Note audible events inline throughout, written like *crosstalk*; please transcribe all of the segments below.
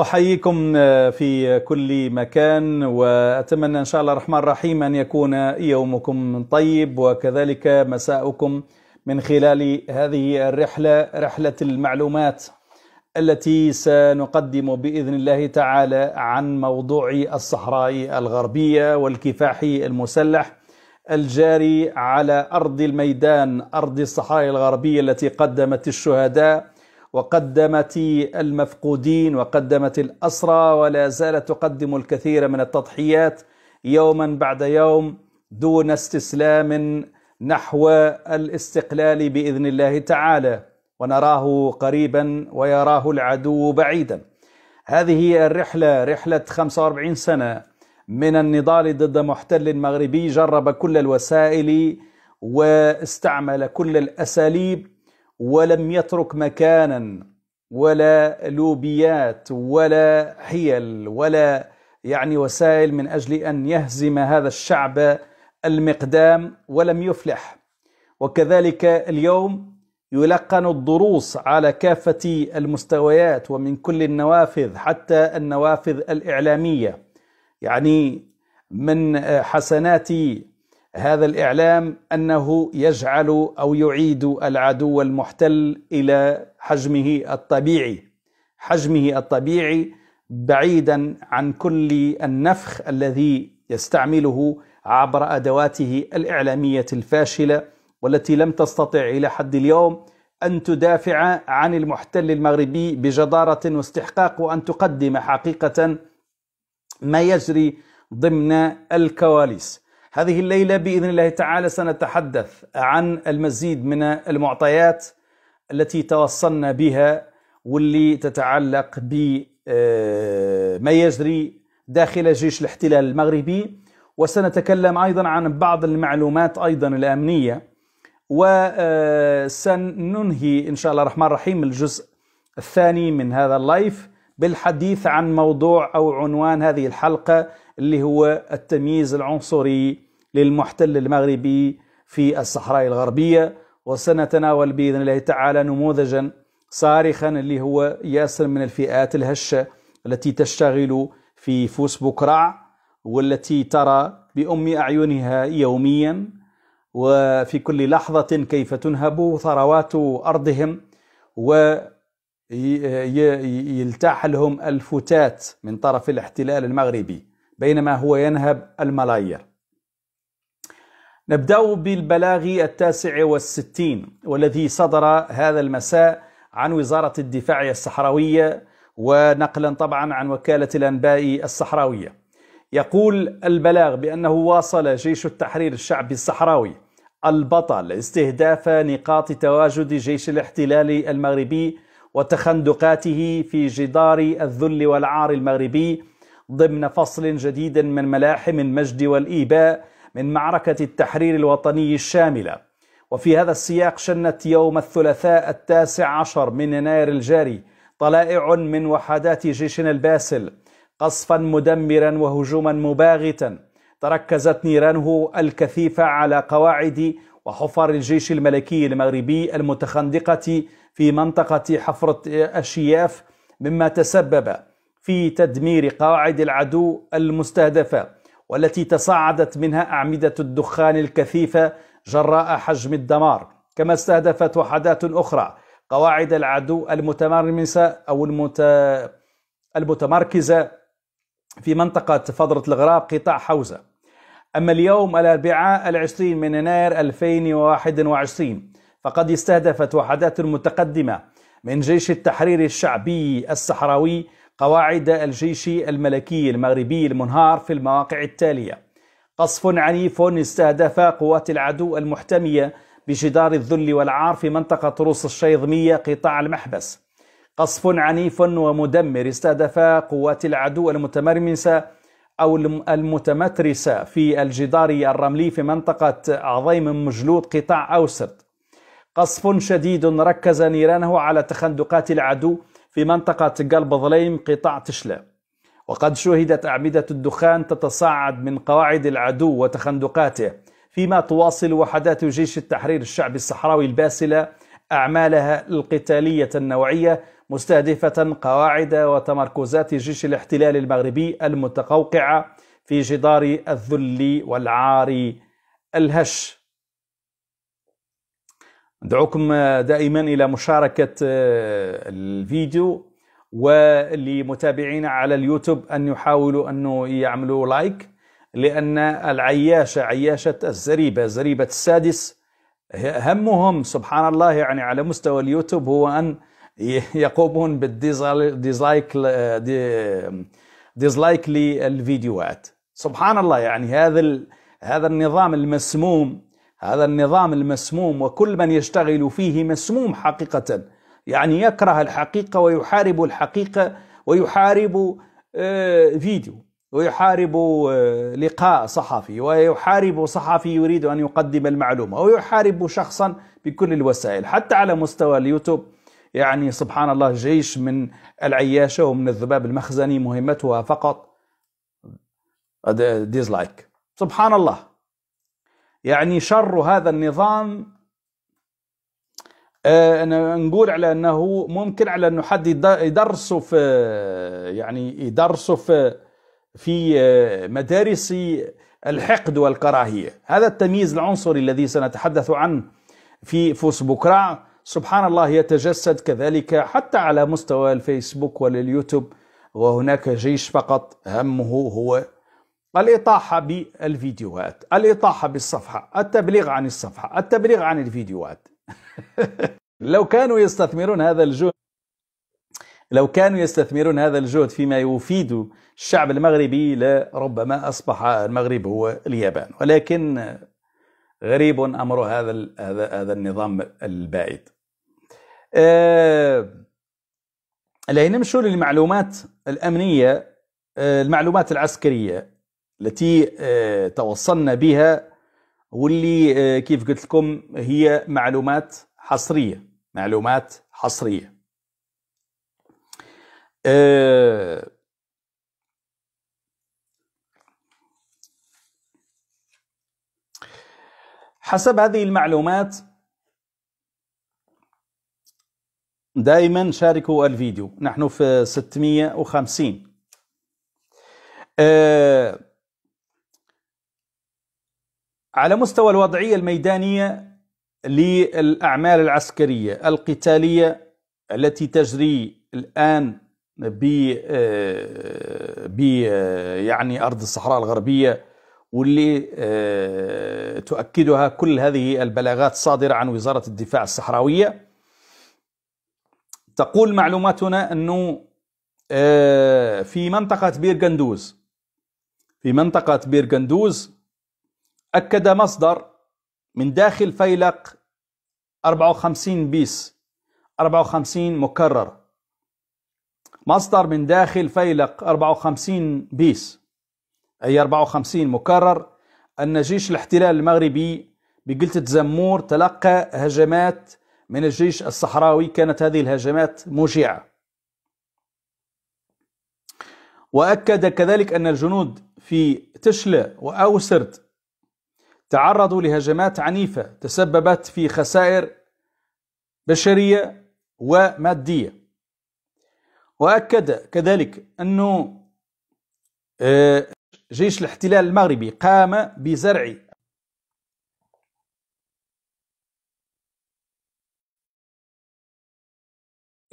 أحييكم آه، في كل مكان وأتمنى إن شاء الله الرحمن الرحيم أن يكون يومكم طيب وكذلك مساؤكم من خلال هذه الرحلة رحلة المعلومات التي سنقدم بإذن الله تعالى عن موضوع الصحراء الغربية والكفاح المسلح الجاري على أرض الميدان أرض الصحراء الغربية التي قدمت الشهداء وقدمت المفقودين وقدمت الأسرى ولا زالت تقدم الكثير من التضحيات يوما بعد يوم دون استسلام نحو الاستقلال بإذن الله تعالى ونراه قريبا ويراه العدو بعيدا هذه الرحلة رحلة 45 سنة من النضال ضد محتل مغربي جرب كل الوسائل واستعمل كل الأساليب ولم يترك مكانا ولا لوبيات ولا حيل ولا يعني وسائل من أجل أن يهزم هذا الشعب المقدام ولم يفلح وكذلك اليوم يلقن الدروس على كافة المستويات ومن كل النوافذ حتى النوافذ الإعلامية يعني من حسنات هذا الإعلام أنه يجعل أو يعيد العدو المحتل إلى حجمه الطبيعي حجمه الطبيعي بعيدا عن كل النفخ الذي يستعمله عبر أدواته الإعلامية الفاشلة والتي لم تستطع إلى حد اليوم أن تدافع عن المحتل المغربي بجدارة واستحقاق وأن تقدم حقيقة ما يجري ضمن الكواليس هذه الليلة بإذن الله تعالى سنتحدث عن المزيد من المعطيات التي توصلنا بها واللي تتعلق بما آه، يجري داخل جيش الاحتلال المغربي وسنتكلم أيضا عن بعض المعلومات أيضا الأمنية وسننهي آه، إن شاء الله الرحمن الرحيم الجزء الثاني من هذا اللايف بالحديث عن موضوع او عنوان هذه الحلقه اللي هو التمييز العنصري للمحتل المغربي في الصحراء الغربيه وسنتناول باذن الله تعالى نموذجا صارخا اللي هو ياسر من الفئات الهشه التي تشتغل في فوس بكرع والتي ترى بأم أعينها يوميا وفي كل لحظة كيف تنهب ثروات أرضهم و يلتاح لهم الفتات من طرف الاحتلال المغربي بينما هو ينهب الملايير نبدأ بالبلاغ التاسع والستين والذي صدر هذا المساء عن وزارة الدفاع الصحراوية ونقلا طبعا عن وكالة الأنباء الصحراوية يقول البلاغ بأنه واصل جيش التحرير الشعبي الصحراوي البطل استهداف نقاط تواجد جيش الاحتلال المغربي وتخندقاته في جدار الذل والعار المغربي ضمن فصل جديد من ملاحم المجد والإيباء من معركة التحرير الوطني الشاملة وفي هذا السياق شنت يوم الثلاثاء التاسع عشر من يناير الجاري طلائع من وحدات جيشنا الباسل قصفا مدمرا وهجوما مباغتا تركزت نيرانه الكثيفة على قواعد وحفر الجيش الملكي المغربي المتخندقة في منطقة حفرة الشياف مما تسبب في تدمير قواعد العدو المستهدفة والتي تصاعدت منها أعمدة الدخان الكثيفة جراء حجم الدمار كما استهدفت وحدات أخرى قواعد العدو المتمرمسة أو المت... المتمركزة في منطقة فضرة الغراب قطاع حوزة أما اليوم الأربعاء العشرين من يناير 2021 فقد استهدفت وحدات متقدمة من جيش التحرير الشعبي الصحراوي قواعد الجيش الملكي المغربي المنهار في المواقع التالية قصف عنيف استهدف قوات العدو المحتمية بجدار الذل والعار في منطقة روس الشيضمية قطاع المحبس قصف عنيف ومدمر استهدف قوات العدو المتمرمسة أو المتمترسة في الجدار الرملي في منطقة عظيم مجلود قطاع أوسرت قصف شديد ركز نيرانه على تخندقات العدو في منطقة قلب ظليم قطاع تشلا وقد شهدت أعمدة الدخان تتصاعد من قواعد العدو وتخندقاته فيما تواصل وحدات جيش التحرير الشعبي الصحراوي الباسلة أعمالها القتالية النوعية مستهدفة قواعد وتمركزات جيش الاحتلال المغربي المتقوقعة في جدار الذل والعار الهش ندعوكم آه، دائما إلى مشاركة آه، الفيديو ولمتابعينا على اليوتيوب أن يحاولوا أنه يعملوا لايك لأن العياشة عياشة الزريبة زريبة السادس همهم سبحان الله يعني على مستوى اليوتيوب هو أن يقومون بالديزلايك آه، ديزلايك للفيديوهات سبحان الله يعني هذا هذا النظام المسموم هذا النظام المسموم وكل من يشتغل فيه مسموم حقيقة يعني يكره الحقيقة ويحارب الحقيقة ويحارب آه، فيديو ويحارب آه، لقاء صحفي ويحارب صحفي يريد أن يقدم المعلومة ويحارب شخصا بكل الوسائل حتى على مستوى اليوتيوب يعني سبحان الله جيش من العياشة ومن الذباب المخزني مهمتها فقط آه، ديزلايك سبحان الله يعني شر هذا النظام آه، نقول على انه ممكن على انه حد يدرسه في يعني يدرسه في في آه، مدارس الحقد والكراهيه، هذا التمييز العنصري الذي سنتحدث عنه في بكرة سبحان الله يتجسد كذلك حتى على مستوى الفيسبوك واليوتيوب وهناك جيش فقط همه هو الإطاحة بالفيديوهات الإطاحة بالصفحة التبليغ عن الصفحة التبليغ عن الفيديوهات *laughs* لو كانوا يستثمرون هذا الجهد لو كانوا يستثمرون هذا الجهد فيما يفيد الشعب المغربي لربما أصبح المغرب هو اليابان ولكن غريب أمر هذا هذا هذا النظام البائد أه نمشوا للمعلومات الأمنية آه، المعلومات العسكرية التي آه، توصلنا بها واللي آه، كيف قلت لكم هي معلومات حصرية معلومات حصرية آه، حسب هذه المعلومات دائما شاركوا الفيديو نحن في 650 أه على مستوى الوضعية الميدانية للأعمال العسكرية القتالية التي تجري الآن ب يعني أرض الصحراء الغربية واللي آه، تؤكدها كل هذه البلاغات الصادرة عن وزارة الدفاع الصحراوية تقول معلوماتنا أنه آه، في منطقة بيرغندوز في منطقة بيرغندوز أكد مصدر من داخل فيلق 54 بيس 54 مكرر مصدر من داخل فيلق 54 بيس أي 54 مكرر أن جيش الاحتلال المغربي بقلت زمور تلقى هجمات من الجيش الصحراوي كانت هذه الهجمات موجعة وأكد كذلك أن الجنود في تشلة وأوسرت تعرضوا لهجمات عنيفة تسببت في خسائر بشرية ومادية وأكد كذلك أنه آه، جيش الاحتلال المغربي قام بزرع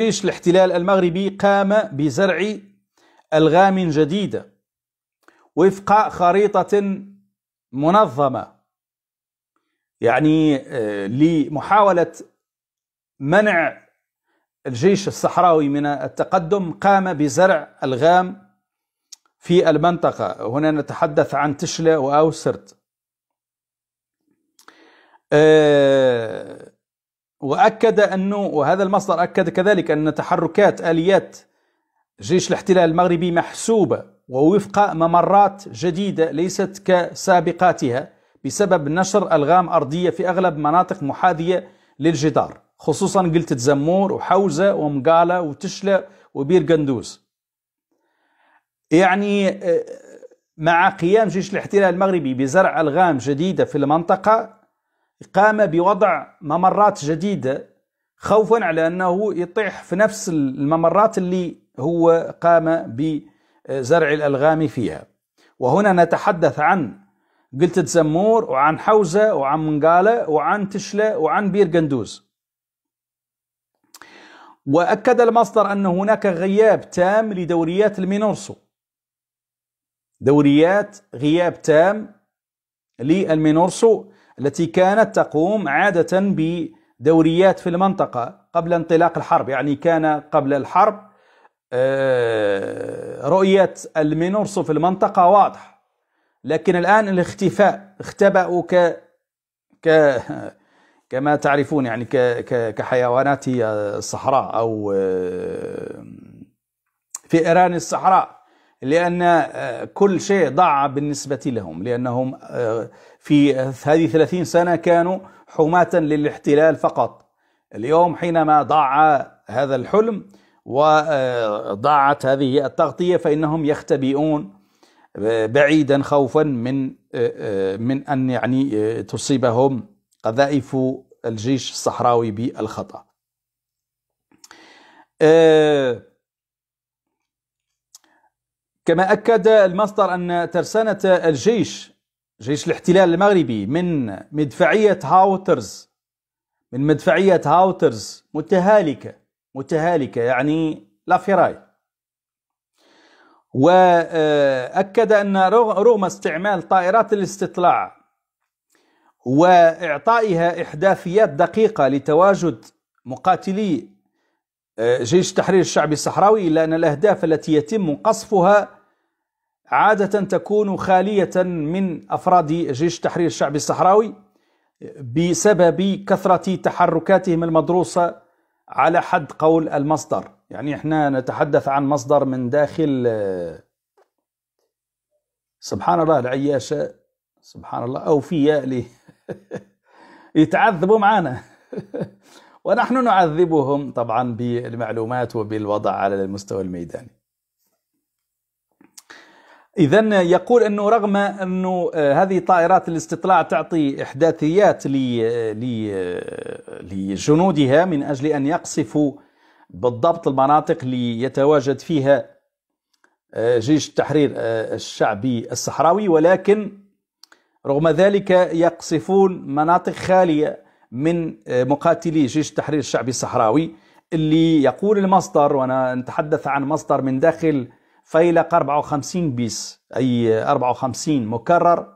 جيش الاحتلال المغربي قام بزرع ألغام جديدة وفق خريطة منظمة يعني آه، لمحاولة منع الجيش الصحراوي من التقدم قام بزرع الغام في المنطقة هنا نتحدث عن تشلة وأوسرت آه، وأكد أنه وهذا المصدر أكد كذلك أن تحركات آليات جيش الاحتلال المغربي محسوبة ووفق ممرات جديدة ليست كسابقاتها بسبب نشر ألغام أرضية في أغلب مناطق محاذية للجدار خصوصا قلت زمور وحوزة ومقالة وتشلة وبير قندوز يعني آه، مع قيام جيش الاحتلال المغربي بزرع ألغام جديدة في المنطقة قام بوضع ممرات جديدة خوفا على أنه يطيح في نفس الممرات اللي هو قام بزرع الألغام فيها وهنا نتحدث عن قلت تزمور وعن حوزة وعن منقالة وعن تشلة وعن بير قندوز وأكد المصدر أن هناك غياب تام لدوريات المينورسو دوريات غياب تام للمينورسو التي كانت تقوم عادة بدوريات في المنطقة قبل انطلاق الحرب يعني كان قبل الحرب آه، رؤية المينورسو في المنطقة واضحة لكن الآن الاختفاء اختبأوا ك ك كما تعرفون يعني ك... ك... كحيوانات الصحراء أو فئران الصحراء لأن كل شيء ضاع بالنسبة لهم لأنهم في هذه 30 سنة كانوا حماة للاحتلال فقط اليوم حينما ضاع هذا الحلم وضاعت هذه التغطية فإنهم يختبئون بعيدا خوفا من آه، آه، من ان يعني آه، تصيبهم قذائف الجيش الصحراوي بالخطا. كما اكد المصدر ان ترسانه الجيش جيش الاحتلال المغربي من مدفعيه هاوترز من مدفعيه هاوترز متهالكه متهالكه يعني لا فراي واكد ان رغم استعمال طائرات الاستطلاع واعطائها احداثيات دقيقه لتواجد مقاتلي آه، جيش تحرير الشعب الصحراوي الا ان الاهداف التي يتم قصفها عاده تكون خاليه من افراد جيش تحرير الشعب الصحراوي بسبب كثره تحركاتهم المدروسه على حد قول المصدر يعني احنا نتحدث عن مصدر من داخل آه، سبحان الله العياشة سبحان الله أو في يألي *laughs* يتعذبوا معنا *laughs* ونحن نعذبهم طبعا بالمعلومات وبالوضع على المستوى الميداني إذا يقول أنه رغم أنه آه، هذه طائرات الاستطلاع تعطي إحداثيات لجنودها من أجل أن يقصفوا بالضبط المناطق اللي يتواجد فيها آه، جيش التحرير آه، الشعبي الصحراوي ولكن رغم ذلك يقصفون مناطق خالية من مقاتلي جيش التحرير الشعبي الصحراوي اللي يقول المصدر وأنا نتحدث عن مصدر من داخل فيلق 54 بيس أي 54 مكرر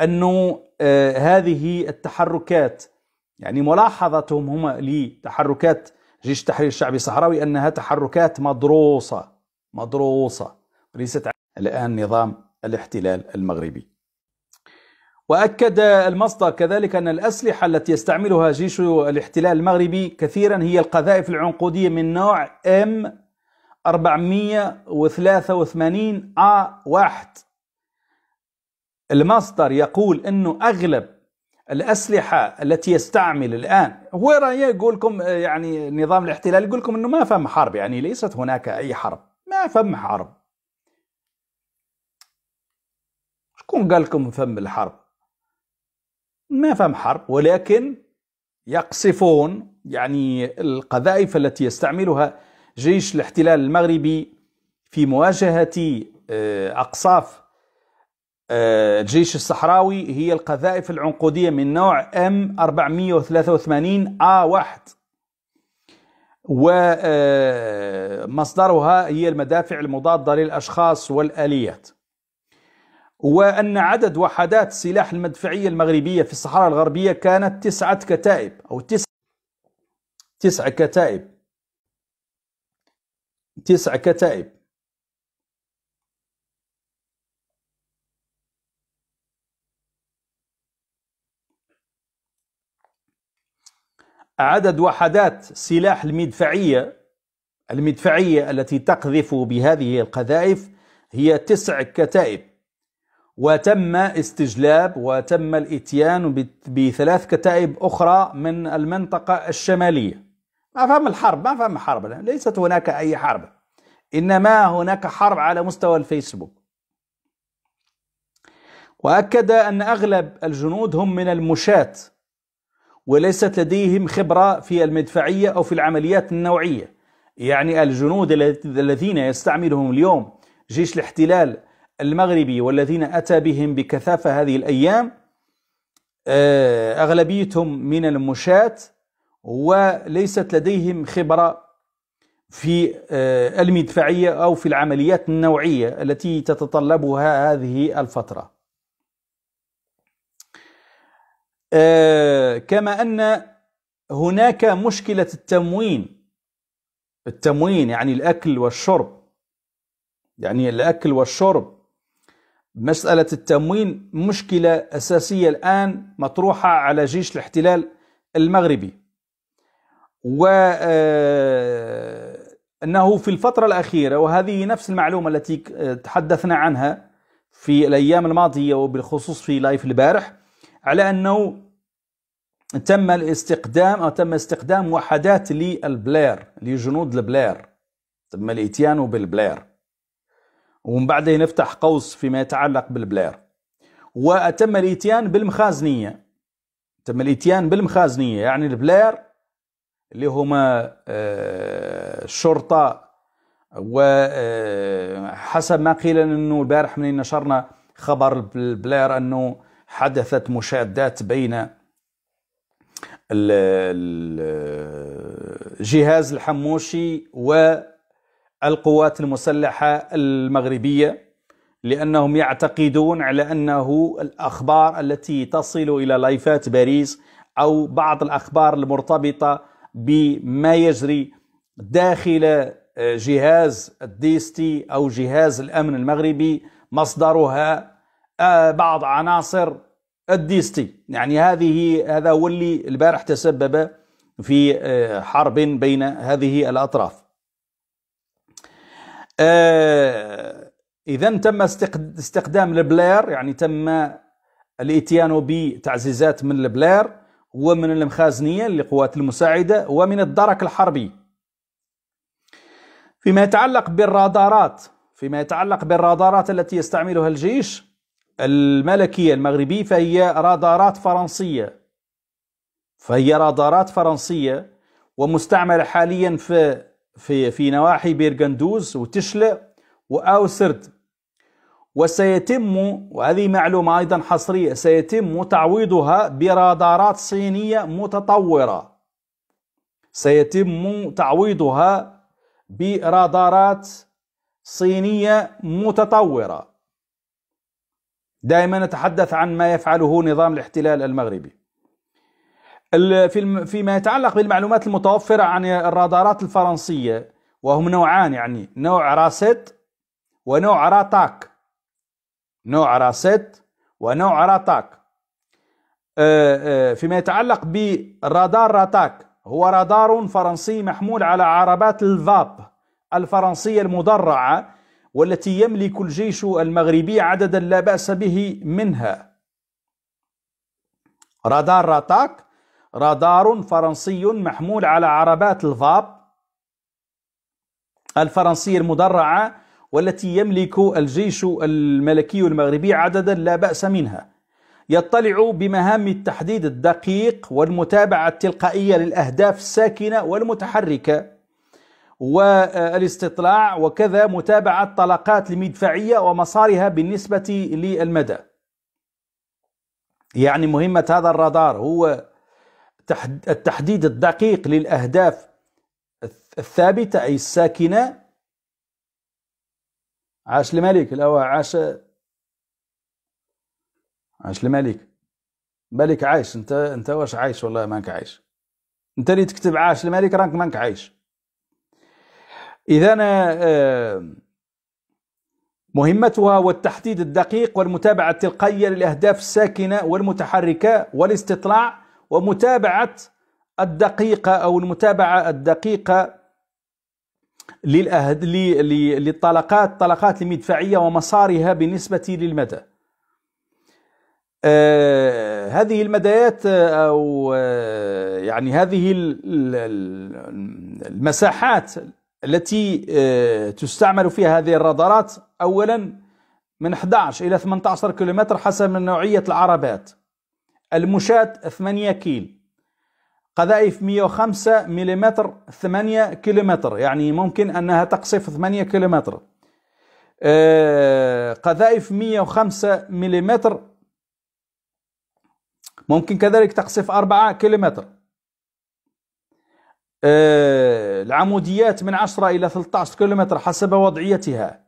أنه آه، هذه التحركات يعني ملاحظتهم هما لتحركات جيش التحرير الشعبي الصحراوي أنها تحركات مدروسة مدروسة وليست الآن نظام الاحتلال المغربي وأكد المصدر كذلك أن الأسلحة التي يستعملها جيش الاحتلال المغربي كثيرا هي القذائف العنقودية من نوع M 483 آ واحد المصدر يقول انه اغلب الاسلحه التي يستعمل الان هو يقول لكم يعني نظام الاحتلال يقول لكم انه ما فهم حرب يعني ليست هناك اي حرب ما فهم حرب شكون قال لكم فهم الحرب ما فهم حرب ولكن يقصفون يعني القذائف التي يستعملها جيش الاحتلال المغربي في مواجهة آه، أقصاف آه، الجيش الصحراوي هي القذائف العنقودية من نوع M483A1 ومصدرها آه، هي المدافع المضادة للأشخاص والآليات وأن عدد وحدات السلاح المدفعية المغربية في الصحراء الغربية كانت تسعة كتائب أو تسعة, تسعة كتائب تسع كتائب عدد وحدات سلاح المدفعية المدفعية التي تقذف بهذه القذائف هي تسع كتائب وتم استجلاب وتم الاتيان بثلاث كتائب أخرى من المنطقة الشمالية ما فهم الحرب ما فهم حرب ليست هناك أي حرب إنما هناك حرب على مستوى الفيسبوك وأكد أن أغلب الجنود هم من المشاة وليست لديهم خبرة في المدفعية أو في العمليات النوعية يعني الجنود الذين يستعملهم اليوم جيش الاحتلال المغربي والذين أتى بهم بكثافة هذه الأيام آه، أغلبيتهم من المشاة وليست لديهم خبرة في المدفعية آه، أو في العمليات النوعية التي تتطلبها هذه الفترة آه، كما أن هناك مشكلة التموين التموين يعني الأكل والشرب يعني الأكل والشرب مسألة التموين مشكلة أساسية الآن مطروحة على جيش الاحتلال المغربي و آه، انه في الفترة الأخيرة وهذه نفس المعلومة التي آه، تحدثنا عنها في الأيام الماضية وبالخصوص في لايف البارح على أنه تم الاستقدام أو تم استقدام وحدات للبلير لجنود البلير تم الإتيان بالبلير ومن بعده نفتح قوس فيما يتعلق بالبلير وتم الإتيان بالمخازنية تم الإتيان بالمخازنية يعني البلير اللي هما الشرطه آه، وحسب آه، ما قيل انه البارح من نشرنا خبر البلير انه حدثت مشادات بين جهاز الحموشي والقوات المسلحه المغربيه لانهم يعتقدون على انه الاخبار التي تصل الى لايفات باريس او بعض الاخبار المرتبطه بما يجري داخل آه، جهاز الديستي أو جهاز الأمن المغربي مصدرها آه، بعض عناصر الديستي يعني هذه هذا هو اللي البارح تسبب في آه، حرب بين هذه الأطراف إذا تم استخدام البلير يعني تم الاتيان بتعزيزات من البلير ومن المخازنية للقوات المساعدة ومن الدرك الحربي فيما يتعلق بالرادارات فيما يتعلق بالرادارات التي يستعملها الجيش الملكي المغربي فهي رادارات فرنسية فهي رادارات فرنسية ومستعملة حاليا في في في نواحي بيرغندوز وتشلة وأوسرد وسيتم وهذه معلومة أيضا حصرية سيتم تعويضها برادارات صينية متطورة سيتم تعويضها برادارات صينية متطورة دائما نتحدث عن ما يفعله نظام الاحتلال المغربي فيما يتعلق بالمعلومات المتوفرة عن الرادارات الفرنسية وهم نوعان يعني نوع راسيت ونوع راتاك نوع را سيت ونوع راتاك أه، أه، فيما يتعلق برادار راتاك هو رادار فرنسي محمول على عربات الفاب الفرنسية المدرعة والتي يملك الجيش المغربي عددا لا بأس به منها رادار راتاك رادار فرنسي محمول على عربات الفاب الفرنسية المدرعة والتي يملك الجيش الملكي المغربي عددا لا بأس منها يطلع بمهام التحديد الدقيق والمتابعة التلقائية للأهداف الساكنة والمتحركة والاستطلاع وكذا متابعة طلقات المدفعية ومسارها بالنسبة للمدى يعني مهمة هذا الرادار هو التحديد الدقيق للأهداف الثابتة أي الساكنة عاش الملك الأول عاش عاش الملك بالك عايش انت انت واش عايش والله مانك عايش انت اللي تكتب عاش الملك راك مانك عايش اذا آه، مهمتها والتحديد الدقيق والمتابعه التلقائيه للاهداف الساكنه والمتحركه والاستطلاع ومتابعه الدقيقه او المتابعه الدقيقه للأهد للطلقات الطلقات المدفعية ومسارها بالنسبة للمدى آه هذه المدايات آه، أو آه يعني هذه المساحات التي آه تستعمل فيها هذه الرادارات أولا من 11 إلى 18 كيلومتر حسب نوعية العربات المشاة 8 كيلو قذائف 105 ملم 8 كم يعني ممكن أنها تقصف 8 كم آه، قذائف 105 ملم ممكن كذلك تقصف 4 كم آه، العموديات من 10 إلى 13 كم حسب وضعيتها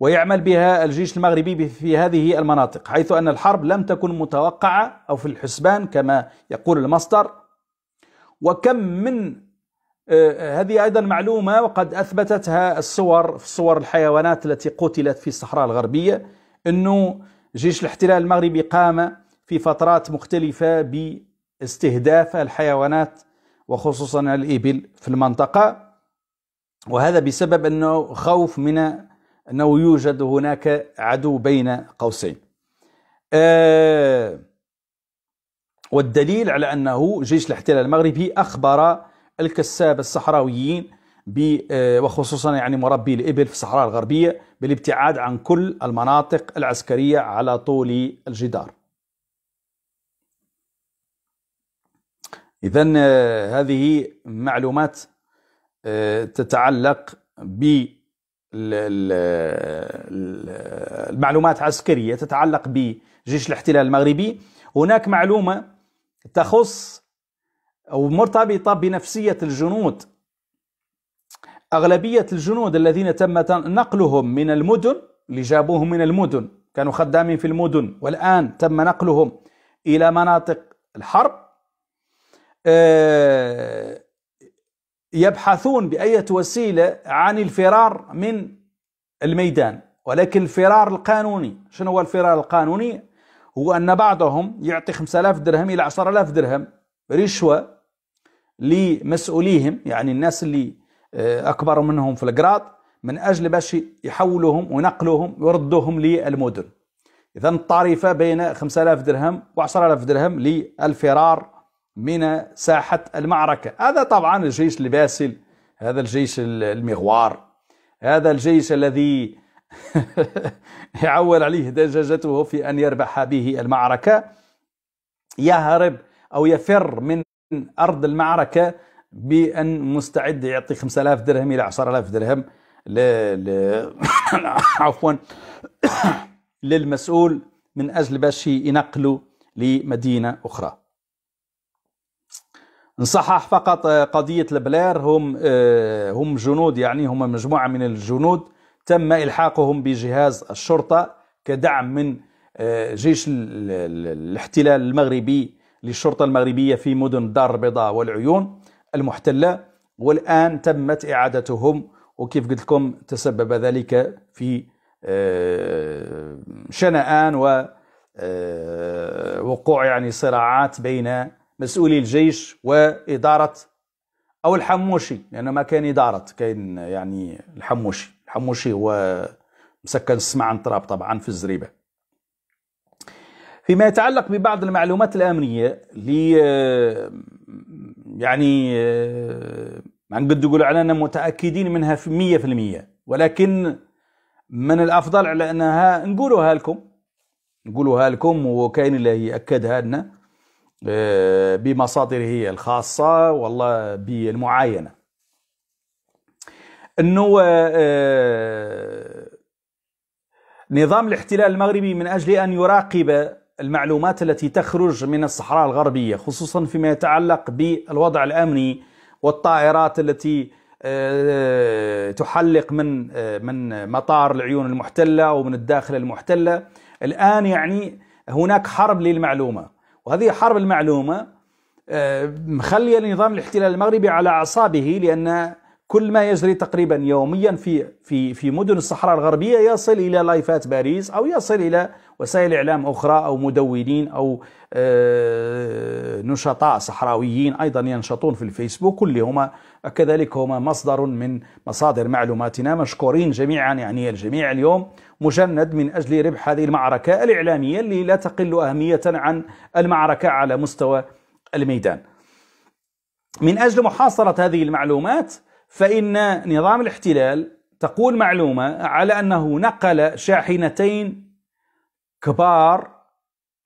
ويعمل بها الجيش المغربي في هذه المناطق حيث أن الحرب لم تكن متوقعة أو في الحسبان كما يقول المصدر وكم من آه، آه، هذه أيضا معلومة وقد أثبتتها الصور في صور الحيوانات التي قتلت في الصحراء الغربية أنه جيش الاحتلال المغربي قام في فترات مختلفة باستهداف الحيوانات وخصوصا الإبل في المنطقة وهذا بسبب أنه خوف من أنه يوجد هناك عدو بين قوسين آه والدليل على أنه جيش الاحتلال المغربي أخبر الكساب الصحراويين آه، وخصوصا يعني مربي الإبل في الصحراء الغربية بالابتعاد عن كل المناطق العسكرية على طول الجدار إذا آه، هذه معلومات آه، تتعلق ب المعلومات عسكرية تتعلق بجيش الاحتلال المغربي هناك معلومة تخص ومرتبطة بنفسية الجنود أغلبية الجنود الذين تم نقلهم من المدن اللي جابوهم من المدن كانوا خدامين في المدن والآن تم نقلهم إلى مناطق الحرب آه، يبحثون بأية وسيلة عن الفرار من الميدان ولكن الفرار القانوني شنو هو الفرار القانوني هو أن بعضهم يعطي 5000 درهم إلى 10000 درهم رشوة لمسؤوليهم يعني الناس اللي آه، أكبر منهم في القراط من أجل باش يحولوهم وينقلوهم ويردوهم للمدن إذا الطريفة بين 5000 درهم و10000 درهم للفرار من ساحة المعركة هذا طبعا الجيش الباسل هذا الجيش المغوار هذا الجيش الذي *laughs* يعول عليه دجاجته في أن يربح به المعركة يهرب أو يفر من أرض المعركة بأن مستعد يعطي 5000 درهم إلى 10000 درهم ل... ل... *coughs* عفوا *coughs* للمسؤول من أجل باش ينقلوا لمدينة أخرى نصحح فقط قضية البلير هم آه، هم جنود يعني هم مجموعة من الجنود تم إلحاقهم بجهاز الشرطة كدعم من آه، جيش الاحتلال المغربي للشرطة المغربية في مدن الدار البيضاء والعيون المحتلة والآن تمت إعادتهم وكيف قلت لكم تسبب ذلك في آه، شنآن ووقوع آه، يعني صراعات بين مسؤولي الجيش وإدارة أو الحموشي لأنه ما كان إدارة كان يعني الحموشي حموشي هو مسكن السمع عن تراب طبعا في الزريبة فيما يتعلق ببعض المعلومات الأمنية اللي آه، يعني آه، نقدر نقول علينا متأكدين منها في 100% في ولكن من الأفضل على أنها نقولها لكم نقولها لكم وكاين اللي يأكدها لنا آه، بمصادره الخاصة والله بالمعاينة انه آه، آه، نظام الاحتلال المغربي من اجل ان يراقب المعلومات التي تخرج من الصحراء الغربيه خصوصا فيما يتعلق بالوضع الامني والطائرات التي آه، تحلق من من مطار العيون المحتله ومن الداخل المحتله الان يعني هناك حرب للمعلومه وهذه حرب المعلومه مخليه نظام الاحتلال المغربي على اعصابه لان كل ما يجري تقريبا يوميا في في في مدن الصحراء الغربيه يصل الى لايفات باريس او يصل الى وسائل اعلام اخرى او مدونين او آه، نشطاء صحراويين ايضا ينشطون في الفيسبوك كلهما كذلك هما مصدر من مصادر معلوماتنا مشكورين جميعا يعني الجميع اليوم مجند من اجل ربح هذه المعركه الاعلاميه اللي لا تقل اهميه عن المعركه على مستوى الميدان. من اجل محاصره هذه المعلومات فإن نظام الاحتلال تقول معلومة على أنه نقل شاحنتين كبار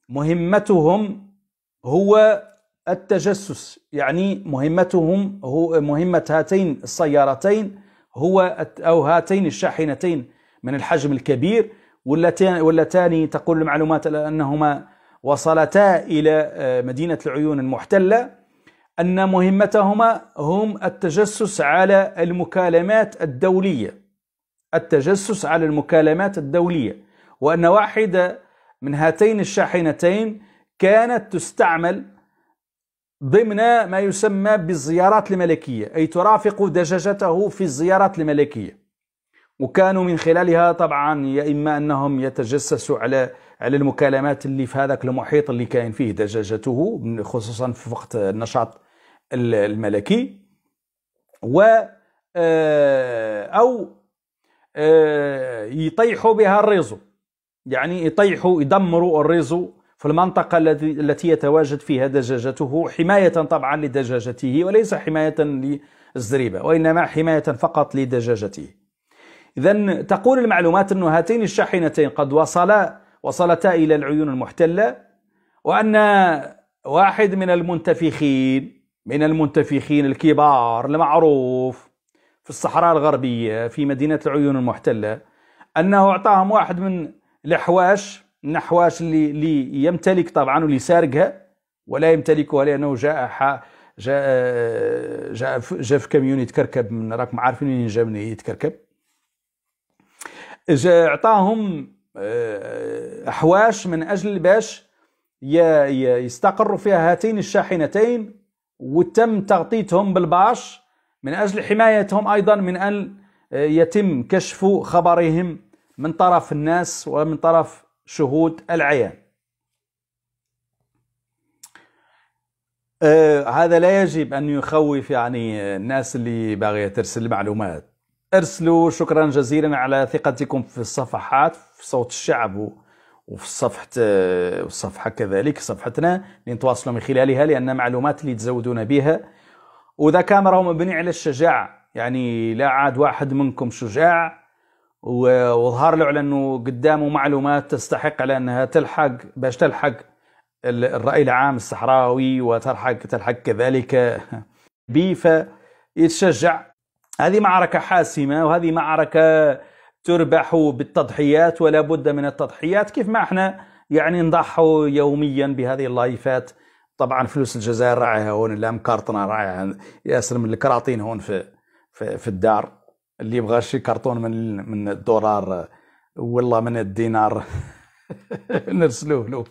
مهمتهم هو التجسس يعني مهمتهم هو مهمة هاتين السيارتين هو أو هاتين الشاحنتين من الحجم الكبير واللتان واللتان تقول المعلومات أنهما وصلتا إلى آه، مدينة العيون المحتلة أن مهمتهما هم التجسس على المكالمات الدولية التجسس على المكالمات الدولية وأن واحدة من هاتين الشاحنتين كانت تستعمل ضمن ما يسمى بالزيارات الملكية أي ترافق دجاجته في الزيارات الملكية وكانوا من خلالها طبعا يا إما أنهم يتجسسوا على على المكالمات اللي في هذاك المحيط اللي كاين فيه دجاجته خصوصا في وقت النشاط الملكي و آه، أو آه، يطيحوا بها الريزو يعني يطيحوا يدمروا الريزو في المنطقة التي التي يتواجد فيها دجاجته حماية طبعا لدجاجته وليس حماية للزريبة وإنما حماية فقط لدجاجته إذا تقول المعلومات أن هاتين الشاحنتين قد وصلا وصلتا إلى العيون المحتلة وأن واحد من المنتفخين من المنتفخين الكبار المعروف في الصحراء الغربية في مدينة العيون المحتلة أنه أعطاهم واحد من الأحواش النحواش اللي, اللي يمتلك طبعا واللي سارقها ولا يمتلكها لأنه جاء جاء جاء جاء في كاميون يتكركب من راكم عارفين منين جاء من يتكركب جاء اعطاهم آه، احواش من اجل باش يستقروا فيها هاتين الشاحنتين وتم تغطيتهم بالباش من أجل حمايتهم أيضا من أن آه، يتم كشف خبرهم من طرف الناس ومن طرف شهود العيان آه هذا لا يجب أن يخوف يعني آه، الناس اللي باغية ترسل المعلومات. ارسلوا شكرا جزيلا على ثقتكم في الصفحات في صوت الشعب وفي صفحة الصفحة آه، كذلك صفحتنا اللي نتواصلوا من خلالها لأن معلومات اللي تزودونا بها وذا كان راهو مبني على الشجاعة يعني لا عاد واحد منكم شجاع وظهر له على انه قدامه معلومات تستحق على انها تلحق باش تلحق الراي العام الصحراوي وتلحق تلحق كذلك *laughs* بيفا يتشجع هذه معركه حاسمه وهذه معركه تربح بالتضحيات ولا بد من التضحيات كيف ما احنا يعني نضحوا يوميا بهذه اللايفات طبعا فلوس الجزائر راعيها هون لا مكارطنا راعيها ياسر من الكراطين هون في في, في الدار اللي يبغى شي كرتون من من الدولار والله من الدينار نرسلوه له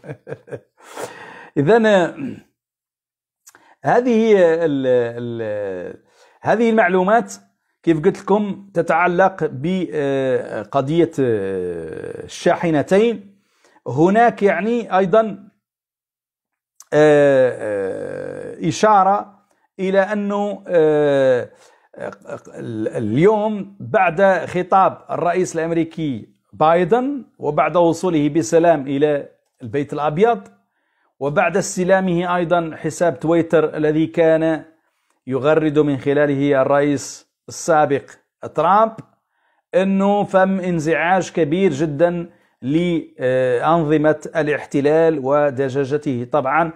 اذا هذه هي هذه المعلومات كيف قلت لكم تتعلق بقضية آه، آه، الشاحنتين هناك يعني أيضا آه، إشارة إلى أنه اليوم بعد خطاب الرئيس الأمريكي بايدن وبعد وصوله بسلام إلى البيت الأبيض وبعد استلامه أيضا حساب تويتر الذي كان يغرد من خلاله الرئيس السابق ترامب انه فم انزعاج كبير جدا لانظمه الاحتلال ودجاجته طبعا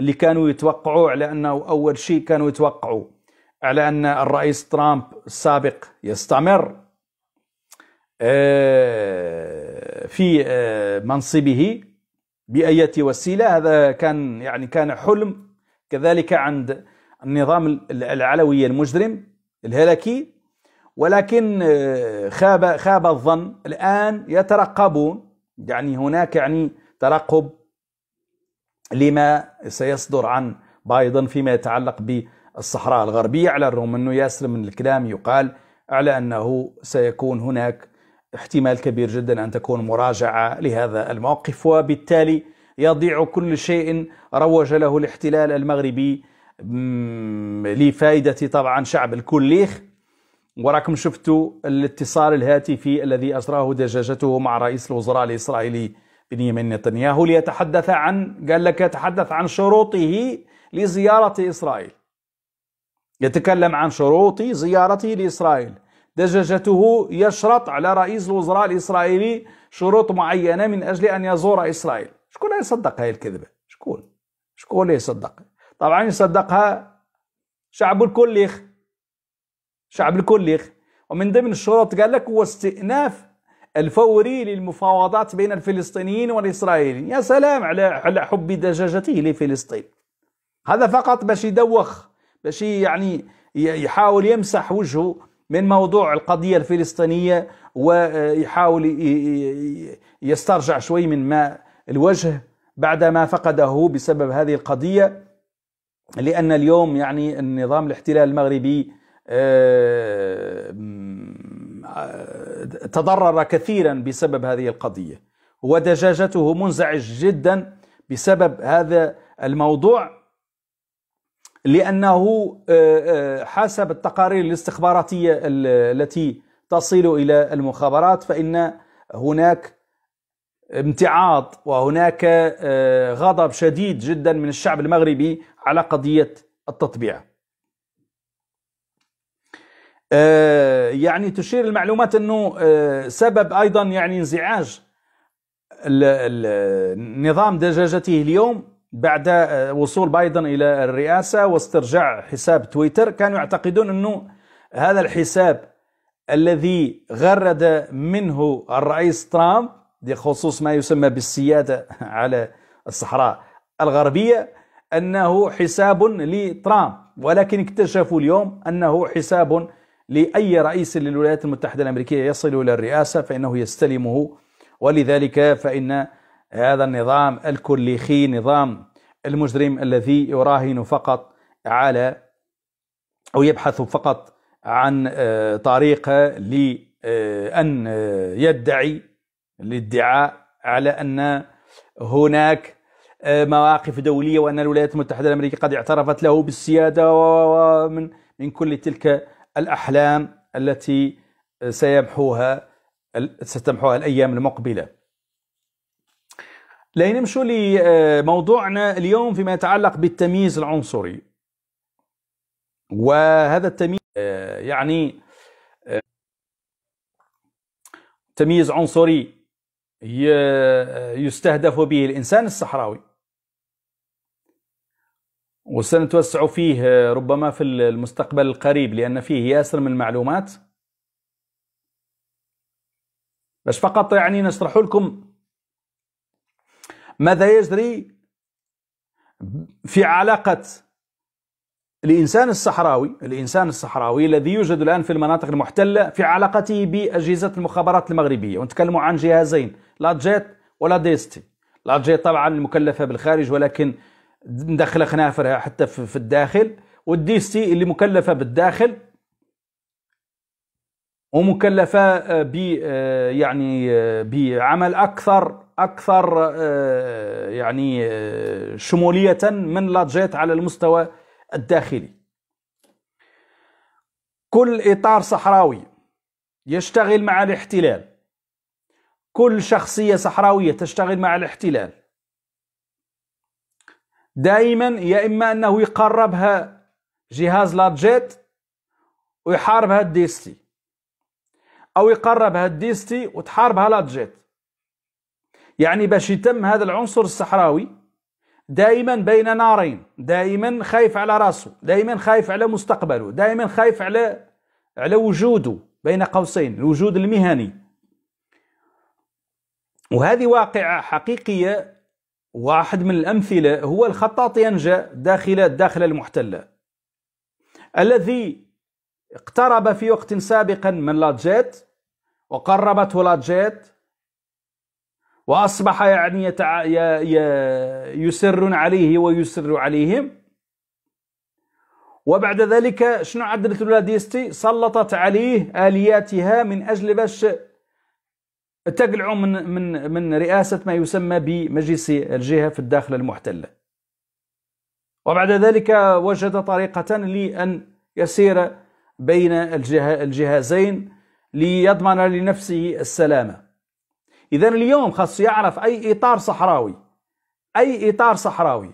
اللي كانوا يتوقعوا على انه اول شيء كانوا يتوقعوا على ان الرئيس ترامب السابق يستمر آه، في آه، منصبه بأية وسيلة هذا كان يعني كان حلم كذلك عند النظام العلوي المجرم الهلكي ولكن آه، خاب خاب الظن الآن يترقبون يعني هناك يعني ترقب لما سيصدر عن بايدن فيما يتعلق بالصحراء الغربية على الرغم أنه ياسر من الكلام يقال على أنه سيكون هناك احتمال كبير جدا أن تكون مراجعة لهذا الموقف وبالتالي يضيع كل شيء روج له الاحتلال المغربي لفائدة طبعا شعب الكليخ وراكم شفتوا الاتصال الهاتفي الذي أجراه دجاجته مع رئيس الوزراء الإسرائيلي بنيامين نتنياهو ليتحدث عن قال لك يتحدث عن شروطه لزيارة إسرائيل يتكلم عن شروط زيارته لإسرائيل دجاجته يشرط على رئيس الوزراء الإسرائيلي شروط معينة من أجل أن يزور إسرائيل شكون يصدق هاي الكذبة شكون شكون يصدق طبعا يصدقها شعب الكل شعب الكل ومن ضمن الشروط قال لك هو استئناف الفوري للمفاوضات بين الفلسطينيين والإسرائيليين يا سلام على على حب دجاجته لفلسطين هذا فقط باش يدوخ باش يعني يحاول يمسح وجهه من موضوع القضية الفلسطينية ويحاول يسترجع شوي من ما الوجه بعد ما فقده بسبب هذه القضية لأن اليوم يعني النظام الاحتلال المغربي آه، آه، تضرر كثيرا بسبب هذه القضية ودجاجته منزعج جدا بسبب هذا الموضوع لأنه آه، حسب التقارير الاستخباراتية التي تصل إلى المخابرات فإن هناك امتعاض وهناك آه، غضب شديد جدا من الشعب المغربي على قضية التطبيع آه، يعني تشير المعلومات أنه آه، سبب أيضا يعني انزعاج نظام دجاجته اليوم بعد وصول بايدن إلى الرئاسة واسترجاع حساب تويتر كانوا يعتقدون أنه هذا الحساب الذي غرد منه الرئيس ترامب بخصوص ما يسمى بالسيادة على الصحراء الغربية أنه حساب لترامب ولكن اكتشفوا اليوم أنه حساب لأي رئيس للولايات المتحدة الأمريكية يصل إلى الرئاسة فإنه يستلمه ولذلك فإن هذا النظام الكليخي نظام المجرم الذي يراهن فقط على أو يبحث فقط عن آه، طريقة لأن آه، يدعي الادعاء على ان هناك آه، مواقف دوليه وان الولايات المتحده الامريكيه قد اعترفت له بالسياده ومن من كل تلك الاحلام التي آه، سيمحوها ستمحوها الايام المقبله. لا نمشوا لموضوعنا اليوم فيما يتعلق بالتمييز العنصري. وهذا التمييز آه، يعني تمييز عنصري آه، يستهدف به الإنسان الصحراوي وسنتوسع فيه آه، ربما في المستقبل القريب لأن فيه ياسر من المعلومات بس فقط يعني نشرح لكم ماذا يجري في علاقة الإنسان الصحراوي الإنسان الصحراوي الذي يوجد الآن في المناطق المحتلة في علاقته بأجهزة المخابرات المغربية ونتكلم عن جهازين لا جيت ولا ديستي لا جيت طبعا المكلفة بالخارج ولكن ندخل خنافرها حتى في الداخل والديستي اللي مكلفة بالداخل ومكلفة آه، ب آه، يعني آه، بعمل أكثر أكثر يعني شمولية من لاجيت على المستوى الداخلي كل إطار صحراوي يشتغل مع الاحتلال كل شخصية صحراوية تشتغل مع الاحتلال دائما يا إما أنه يقربها جهاز لاجيت ويحاربها الديستي أو يقربها الديستي وتحاربها لاجيت يعني باش يتم هذا العنصر الصحراوي دائما بين نارين دائما خايف على راسه دائما خايف على مستقبله دائما خايف على على وجوده بين قوسين الوجود المهني وهذه واقعة حقيقية واحد من الأمثلة هو الخطاط ينجا داخل الداخل المحتلة الذي اقترب في وقت سابقا من لاجيت وقربته لاجيت وأصبح يعني يتع... ي... ي... يسر عليه ويسر عليهم وبعد ذلك شنو عدلت الولاديستي سلطت عليه آلياتها من أجل باش تقلعوا من من من رئاسة ما يسمى بمجلس الجهة في الداخل المحتلة وبعد ذلك وجد طريقة لأن يسير بين الجهازين ليضمن لنفسه السلامة اذا اليوم خاص يعرف اي اطار صحراوي اي اطار صحراوي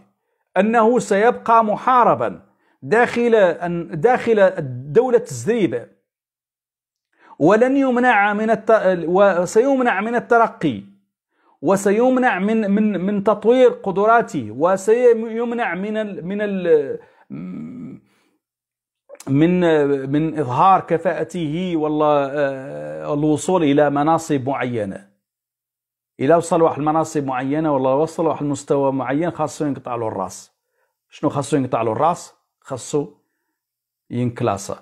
انه سيبقى محاربا داخل داخل دوله الزريبه ولن يمنع من الت... وسيمنع من الترقي وسيمنع من من من تطوير قدراته وسيمنع من ال... من ال... من من اظهار كفاءته والله آه، الوصول الى مناصب معينه الى وصل واحد المناصب معينه ولا وصل واحد المستوى معين خاصو ينقطع له الراس شنو خاصو ينقطع له الراس خاصو ينكلاسا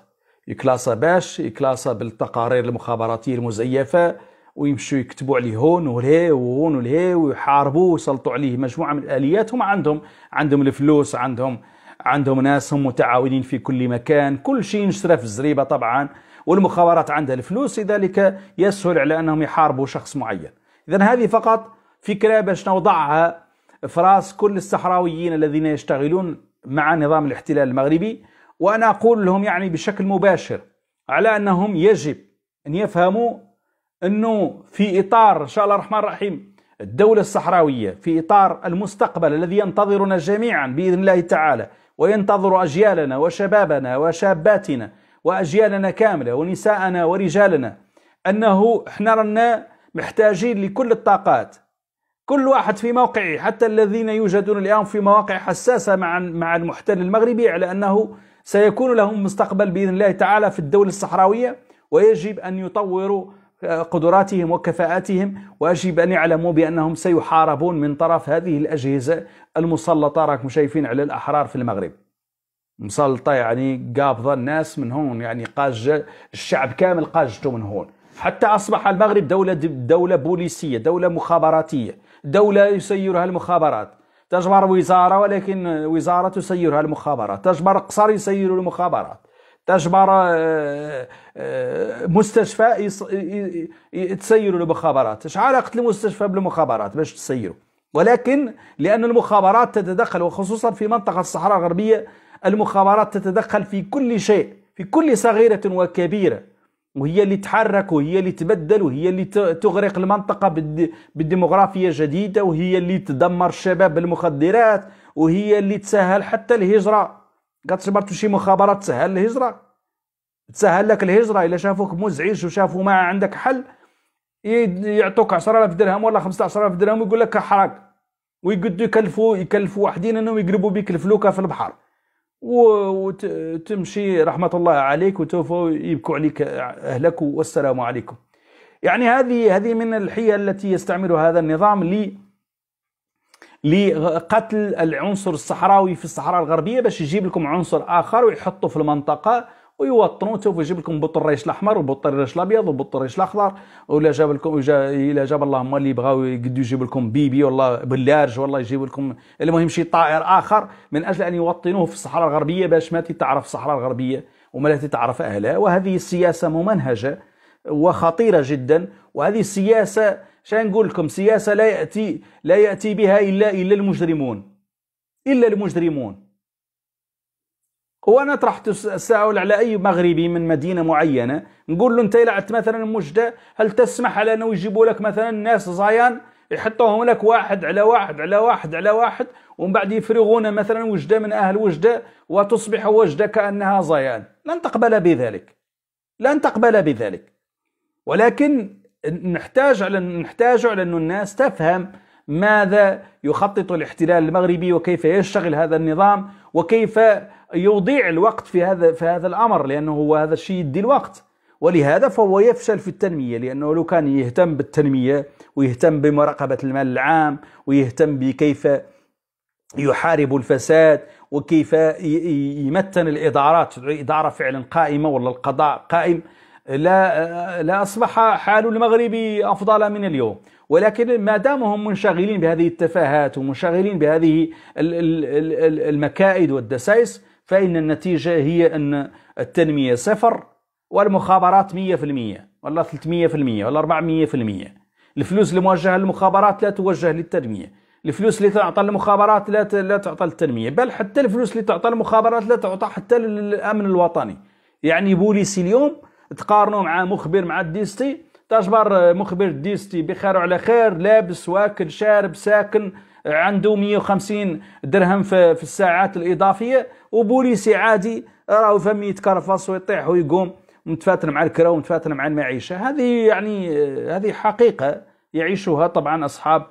يكلاسا باش يكلاسا بالتقارير المخابراتيه المزيفه ويمشوا يكتبوا عليه هون ولهي وهون ولهي ويحاربوا ويسلطوا عليه مجموعه من الاليات هم عندهم عندهم الفلوس عندهم عندهم ناس هم متعاونين في كل مكان كل شيء ينشر في الزريبه طبعا والمخابرات عندها الفلوس لذلك يسهل على انهم يحاربوا شخص معين إذا هذه فقط فكرة باش نوضعها في راس كل الصحراويين الذين يشتغلون مع نظام الاحتلال المغربي وأنا أقول لهم يعني بشكل مباشر على أنهم يجب أن يفهموا أنه في إطار إن شاء الله الرحمن الرحيم الدولة الصحراوية في إطار المستقبل الذي ينتظرنا جميعا بإذن الله تعالى وينتظر أجيالنا وشبابنا وشاباتنا وأجيالنا كاملة ونساءنا ورجالنا أنه احنا رنا محتاجين لكل الطاقات كل واحد في موقعه حتى الذين يوجدون الآن في مواقع حساسة مع مع المحتل المغربي على أنه سيكون لهم مستقبل بإذن الله تعالى في الدولة الصحراوية ويجب أن يطوروا آه، قدراتهم وكفاءاتهم ويجب أن يعلموا بأنهم سيحاربون من طرف هذه الأجهزة المسلطة راكم شايفين على الأحرار في المغرب مسلطة يعني قابضة الناس من هون يعني قاج الشعب كامل قاجته من هون حتى أصبح المغرب دولة دولة بوليسية دولة مخابراتية دولة يسيرها المخابرات تجبر وزارة ولكن وزارة تسيرها المخابرات تجبر قصر يسير المخابرات تجبر آه، آه، مستشفى تسير المخابرات اش علاقة المستشفى بالمخابرات باش تسيره ولكن لأن المخابرات تتدخل وخصوصا في منطقة الصحراء الغربية المخابرات تتدخل في كل شيء في كل صغيرة وكبيرة وهي اللي تحرك وهي اللي تبدل وهي اللي تغرق المنطقة بالديموغرافيا جديدة وهي اللي تدمر الشباب بالمخدرات وهي اللي تسهل حتى الهجرة قد سمعتوا شي مخابرات تسهل الهجرة تسهل لك الهجرة إلا شافوك مزعج وشافوا ما عندك حل يعطوك 10000 درهم ولا 15000 درهم ويقول لك حرق ويقدوا يكلفوا يكلفوا واحدين انهم يقلبوا بيك الفلوكه في البحر وتمشي رحمة الله عليك وتوفى يبكوا عليك أهلك والسلام عليكم يعني هذه هذه من الحيل التي يستعملها هذا النظام لي لقتل العنصر الصحراوي في الصحراء الغربية باش يجيب لكم عنصر آخر ويحطه في المنطقة ويوطنوا توفوا يجيب لكم بوط الريش الاحمر وبوط الريش الابيض وبوط الريش الاخضر ولا جاب لكم الا جاب اللهم اللي بغاو يقدو يجيب لكم بيبي ولا بلارج ولا يجيب لكم المهم شي طائر اخر من اجل ان يوطنوه في الصحراء الغربيه باش ما تتعرف الصحراء الغربيه وما لا تتعرف اهلها وهذه السياسه ممنهجه وخطيره جدا وهذه السياسه نقول لكم سياسه لا ياتي لا ياتي بها الا الا المجرمون الا المجرمون هو انا طرحت السؤال على اي مغربي من مدينه معينه نقول له انت لعبت مثلا مجده هل تسمح على انه يجيبوا لك مثلا ناس زايان يحطوهم لك واحد على واحد على واحد على واحد ومن بعد يفرغون مثلا وجده من اهل وجده وتصبح وجده كانها زيان لن تقبل بذلك لن تقبل بذلك ولكن نحتاج على نحتاج على أن الناس تفهم ماذا يخطط الاحتلال المغربي وكيف يشتغل هذا النظام وكيف يضيع الوقت في هذا في هذا الامر لانه هو هذا الشيء يدي الوقت ولهذا فهو يفشل في التنميه لانه لو كان يهتم بالتنميه ويهتم بمراقبه المال العام ويهتم بكيف يحارب الفساد وكيف يمتن الادارات اداره فعلا قائمه ولا القضاء قائم لا لا اصبح حال المغرب افضل من اليوم ولكن ما دامهم منشغلين بهذه التفاهات ومنشغلين بهذه المكائد والدسائس فإن النتيجة هي أن التنمية صفر والمخابرات 100% ولا 300% ولا 400% الفلوس الموجهة للمخابرات لا توجه للتنمية الفلوس اللي تعطى للمخابرات لا لا تعطى للتنمية بل حتى الفلوس اللي تعطى للمخابرات لا تعطى حتى للأمن الوطني يعني بوليسي اليوم تقارنوا مع مخبر مع الديستي تجبر مخبر ديستي بخير وعلى خير لابس واكل شارب ساكن عنده 150 درهم في الساعات الإضافية وبوليسي عادي راه فمي يتكرفص ويطيح ويقوم متفاتن مع الكرا ومتفاتن مع المعيشه هذه يعني آه، هذه حقيقه يعيشها طبعا اصحاب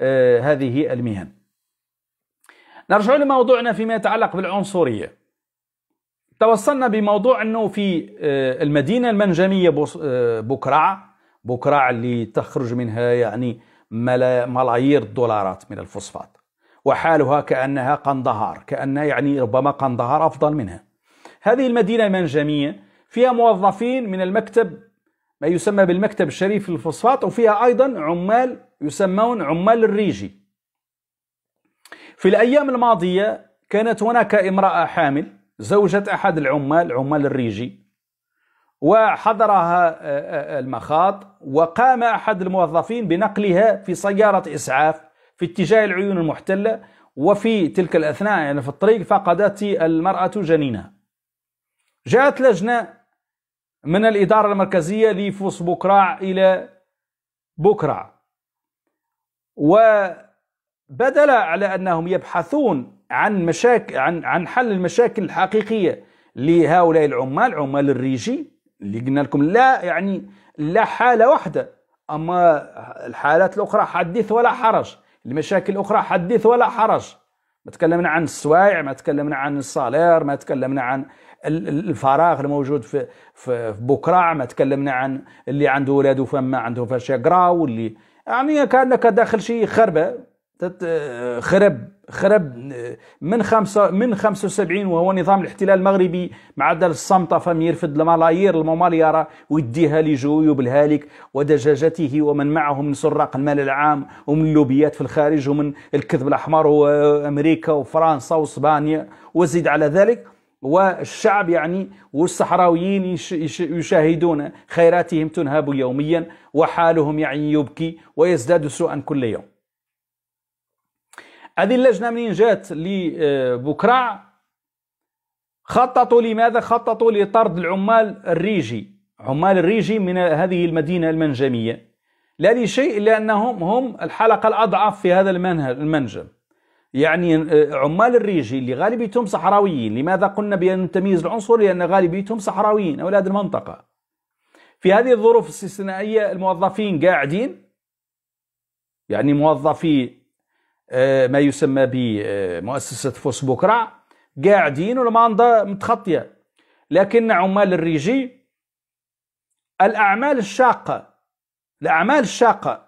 آه، هذه المهن نرجع لموضوعنا فيما يتعلق بالعنصريه توصلنا بموضوع انه في آه، المدينه المنجميه بكرع بكرع اللي تخرج منها يعني ملايير الدولارات من الفوسفات وحالها كأنها قندهار كأن يعني ربما قندهار أفضل منها هذه المدينة منجمية فيها موظفين من المكتب ما يسمى بالمكتب الشريف للفوسفات وفيها أيضا عمال يسمون عمال الريجي في الأيام الماضية كانت هناك امرأة حامل زوجة أحد العمال عمال الريجي وحضرها آه، آه، المخاض وقام أحد الموظفين بنقلها في سيارة إسعاف في اتجاه العيون المحتلة وفي تلك الأثناء يعني في الطريق فقدت المرأة جنينها جاءت لجنة من الإدارة المركزية لفوس بكرع إلى بكرع وبدل على أنهم يبحثون عن مشاكل عن عن حل المشاكل الحقيقية لهؤلاء العمال عمال الريجي اللي قلنا لكم لا يعني لا حالة واحدة أما الحالات الأخرى حدث ولا حرج لمشاكل أخرى حديث ولا حرج ما تكلمنا عن السوايع ما تكلمنا عن الصالير ما تكلمنا عن الفراغ الموجود في في بكرع ما تكلمنا عن اللي عنده ولاد فما عنده فاش يقرا واللي يعني كانك داخل شيء خربه خرب خرب من خمسة من 75 وهو نظام الاحتلال المغربي معدل الصمتة فم يرفد الملايير المماليرة ويديها لجويوب الهالك ودجاجته ومن معهم من سراق المال العام ومن اللوبيات في الخارج ومن الكذب الأحمر وأمريكا وفرنسا وإسبانيا وزيد على ذلك والشعب يعني والصحراويين يشاهدون خيراتهم تنهب يوميا وحالهم يعني يبكي ويزداد سوءا كل يوم هذه اللجنة منين جات لبكرع خططوا لماذا خططوا لطرد العمال الريجي عمال الريجي من هذه المدينة المنجمية لا لشيء لأنهم هم الحلقة الأضعف في هذا المنجم يعني آه، عمال الريجي اللي غالبيتهم صحراويين لماذا قلنا بأن التمييز العنصري لأن غالبيتهم صحراويين أولاد المنطقة في هذه الظروف الاستثنائية الموظفين قاعدين يعني موظفي آه، ما يسمى بمؤسسة فوس بكرة قاعدين والمانضة متخطية لكن عمال الريجي الأعمال الشاقة الأعمال الشاقة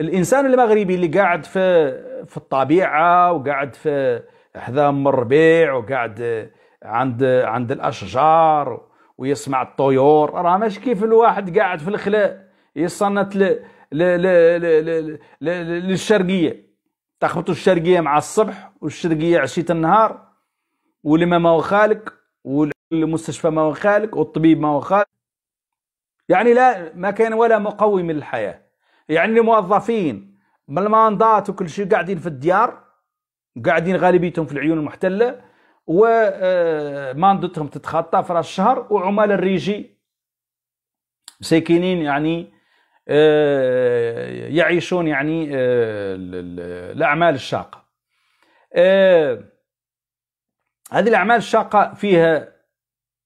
الإنسان المغربي اللي قاعد في في الطبيعة وقاعد في حذام مربيع وقاعد عند عند الأشجار ويسمع الطيور راه ماشي كيف الواحد قاعد في الخلاء يصنت للشرقية تخبطوا الشرقيه مع الصبح والشرقيه عشيه النهار واللي ما هو خالق والمستشفى ما هو خالق والطبيب ما هو خالق يعني لا ما كان ولا مقوم للحياه يعني الموظفين بالماندات وكل شيء قاعدين في الديار قاعدين غالبيتهم في العيون المحتله وماندتهم آه، تتخطى في راس الشهر وعمال الريجي مساكينين يعني آه، يعيشون يعني آه، الأعمال الشاقة آه، هذه الأعمال الشاقة فيها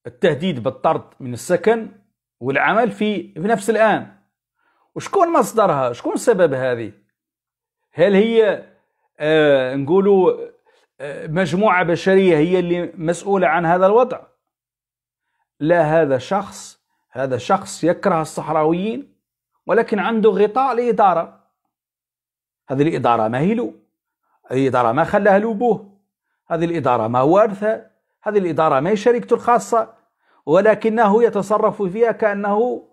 التهديد بالطرد من السكن والعمل في, في نفس الآن وشكون مصدرها شكون سبب هذه هل هي نقولوا مجموعة بشرية هي اللي مسؤولة عن هذا الوضع لا هذا شخص هذا شخص يكره الصحراويين ولكن عنده غطاء لإدارة هذه الإدارة ما هي له الإدارة ما خلاها له هذه الإدارة ما وارثها هذه الإدارة ما هي شركته الخاصة ولكنه يتصرف فيها كأنه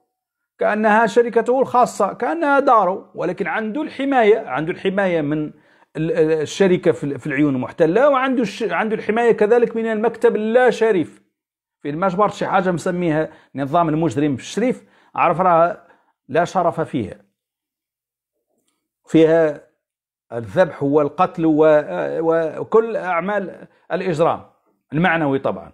كأنها شركته الخاصة كأنها داره ولكن عنده الحماية عنده الحماية من الشركة في العيون المحتلة وعنده عنده الحماية كذلك من المكتب اللا شريف في المجبر شي حاجة مسميها نظام المجرم الشريف عرف راه لا شرف فيها فيها الذبح والقتل وكل أعمال الإجرام المعنوي طبعا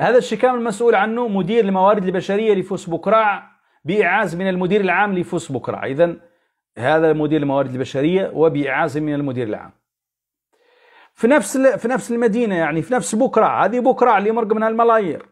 هذا الشيء كان المسؤول عنه مدير الموارد البشرية لفوس بكرع بإعاز من المدير العام لفوس بكرع إذا هذا مدير الموارد البشرية وبإعاز من المدير العام في نفس في نفس المدينة يعني في نفس بكرع هذه بكرع اللي مرق منها الملايير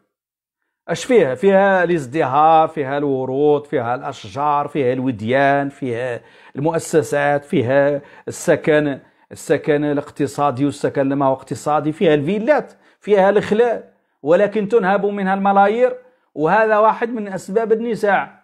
اش فيها فيها الازدهار فيها الورود فيها الاشجار فيها الوديان فيها المؤسسات فيها السكن السكن الاقتصادي والسكن اللي ما هو اقتصادي فيها الفيلات فيها الخلاء ولكن تنهب منها الملايير وهذا واحد من اسباب النزاع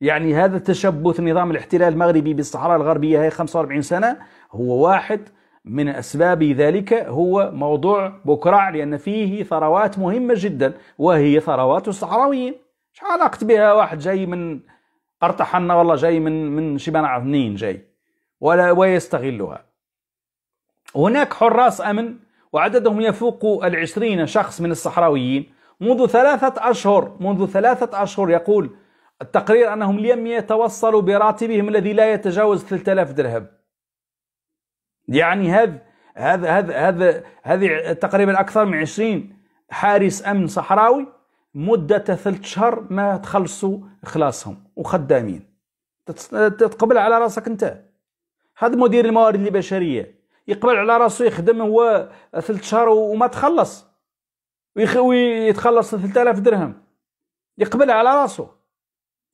يعني هذا تشبث نظام الاحتلال المغربي بالصحراء الغربيه هي 45 سنه هو واحد من أسباب ذلك هو موضوع بكرع لأن فيه ثروات مهمة جدا وهي ثروات الصحراويين شو علاقة بها واحد جاي من قرطحنة والله جاي من من شبان عظنين جاي ولا ويستغلها هناك حراس أمن وعددهم يفوق العشرين شخص من الصحراويين منذ ثلاثة أشهر منذ ثلاثة أشهر يقول التقرير أنهم لم يتوصلوا براتبهم الذي لا يتجاوز 3000 درهم يعني هذا هذا هذا هذا هذه تقريبا اكثر من 20 حارس امن صحراوي مده ثلاث شهر ما تخلصوا خلاصهم وخدامين تتقبل على راسك انت هذا مدير الموارد البشريه يقبل على راسه يخدم هو ثلاث شهر وما تخلص ويتخلص 3000 درهم يقبل على راسه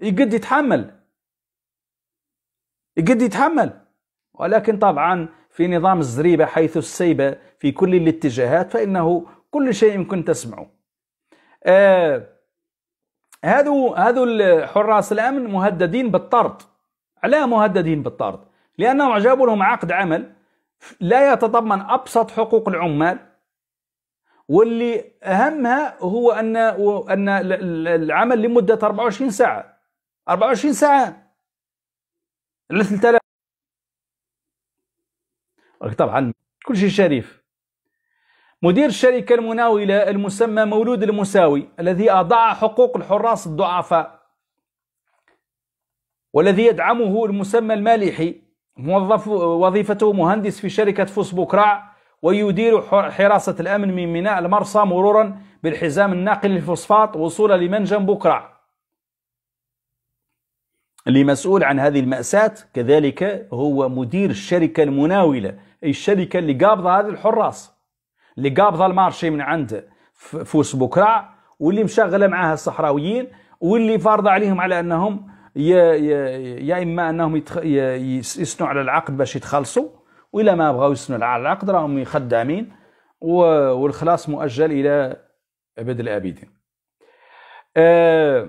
يقد يتحمل يقد يتحمل ولكن طبعا في نظام الزريبة حيث السيبة في كل الاتجاهات فإنه كل شيء يمكن تسمعه آه هذو هذو حراس الامن مهددين بالطرد علاه مهددين بالطرد لانهم جابوا لهم عقد عمل لا يتضمن ابسط حقوق العمال واللي اهمها هو ان ان العمل لمده 24 ساعه 24 ساعه 3000 طبعا كل شيء شريف مدير الشركة المناولة المسمى مولود المساوي الذي أضاع حقوق الحراس الضعفاء والذي يدعمه المسمى المالحي موظف وظيفته مهندس في شركة فوس فوسبوكراع ويدير حراسة الأمن من ميناء المرسى مرورا بالحزام الناقل للفوسفات وصولا لمنجم بوكراع مسؤول عن هذه المأساة كذلك هو مدير الشركة المناولة أي الشركة اللي قابضة هذه الحراس اللي قابضة المارشي من عند فوس بكرع واللي مشغلة معاها الصحراويين واللي فارضة عليهم على أنهم يا, يا, يا إما أنهم يتخ... يسنوا على العقد باش يتخلصوا وإلا ما بغاو يسنوا على العقد راهم خدامين و... والخلاص مؤجل إلى أبد الآبدين أه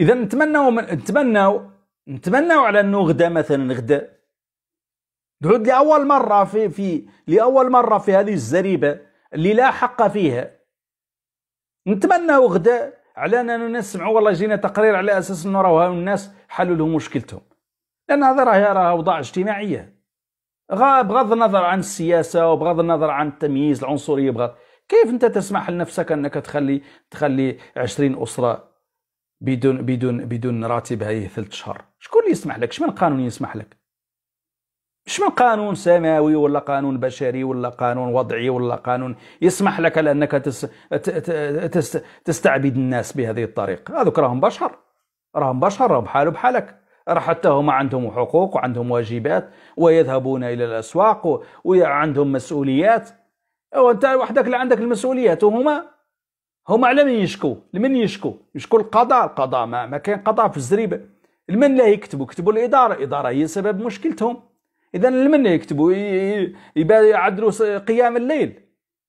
اذا نتمنوا من... نتمنوا نتمنوا على انه غدا مثلا غدا تعود لاول مره في في لاول مره في هذه الزريبه اللي لا حق فيها نتمنى غدا على اننا نسمعوا والله جينا تقرير على اساس انه راه الناس حلوا لهم مشكلتهم لان هذا راه راه اوضاع اجتماعيه بغض النظر عن السياسه وبغض النظر عن التمييز العنصريه بغض كيف انت تسمح لنفسك انك تخلي تخلي 20 اسره بدون بدون بدون راتب هاي ثلاث شهور شكون اللي يسمح لك شمن قانون يسمح لك شمن قانون سماوي ولا قانون بشري ولا قانون وضعي ولا قانون يسمح لك على انك تس... تس... تستعبد الناس بهذه الطريقه هذوك راهم بشر راهم بشر راهم بحال بحالك راه حتى هما عندهم حقوق وعندهم واجبات ويذهبون الى الاسواق وعندهم مسؤوليات وانت وحدك اللي عندك المسؤوليات وهما هما على من يشكو لمن يشكو يشكو القضاء القضاء ما, ما كاين قضاء في الزريبه لمن لا يكتبوا كتبوا الاداره الاداره هي سبب مشكلتهم اذا لمن يكتبوا يعدلوا قيام الليل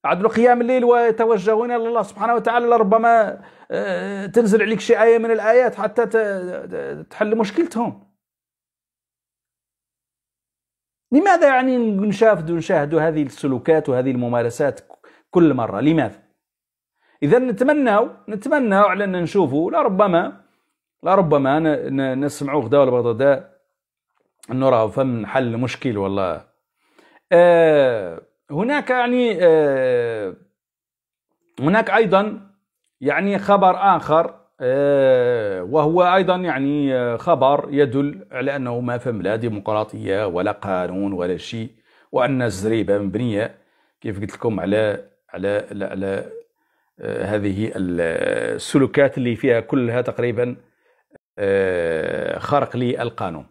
عدلوا قيام الليل ويتوجهون الى الله سبحانه وتعالى لربما آه، تنزل عليك شي ايه من الايات حتى تحل مشكلتهم لماذا يعني نشاهد ونشاهد هذه السلوكات وهذه الممارسات كل مره لماذا اذا نتمناو نتمناو على ان نشوفوا لربما لربما نسمعوا غدا ولا بغدا انه راه فم حل مشكل والله آه، هناك يعني آه، هناك ايضا يعني خبر اخر آه، وهو ايضا يعني خبر يدل على انه ما فهم لا ديمقراطيه ولا قانون ولا شيء وان الزريبه مبنيه كيف قلت لكم على على, على آه، هذه السلوكات اللي فيها كلها تقريبا آه، خرق للقانون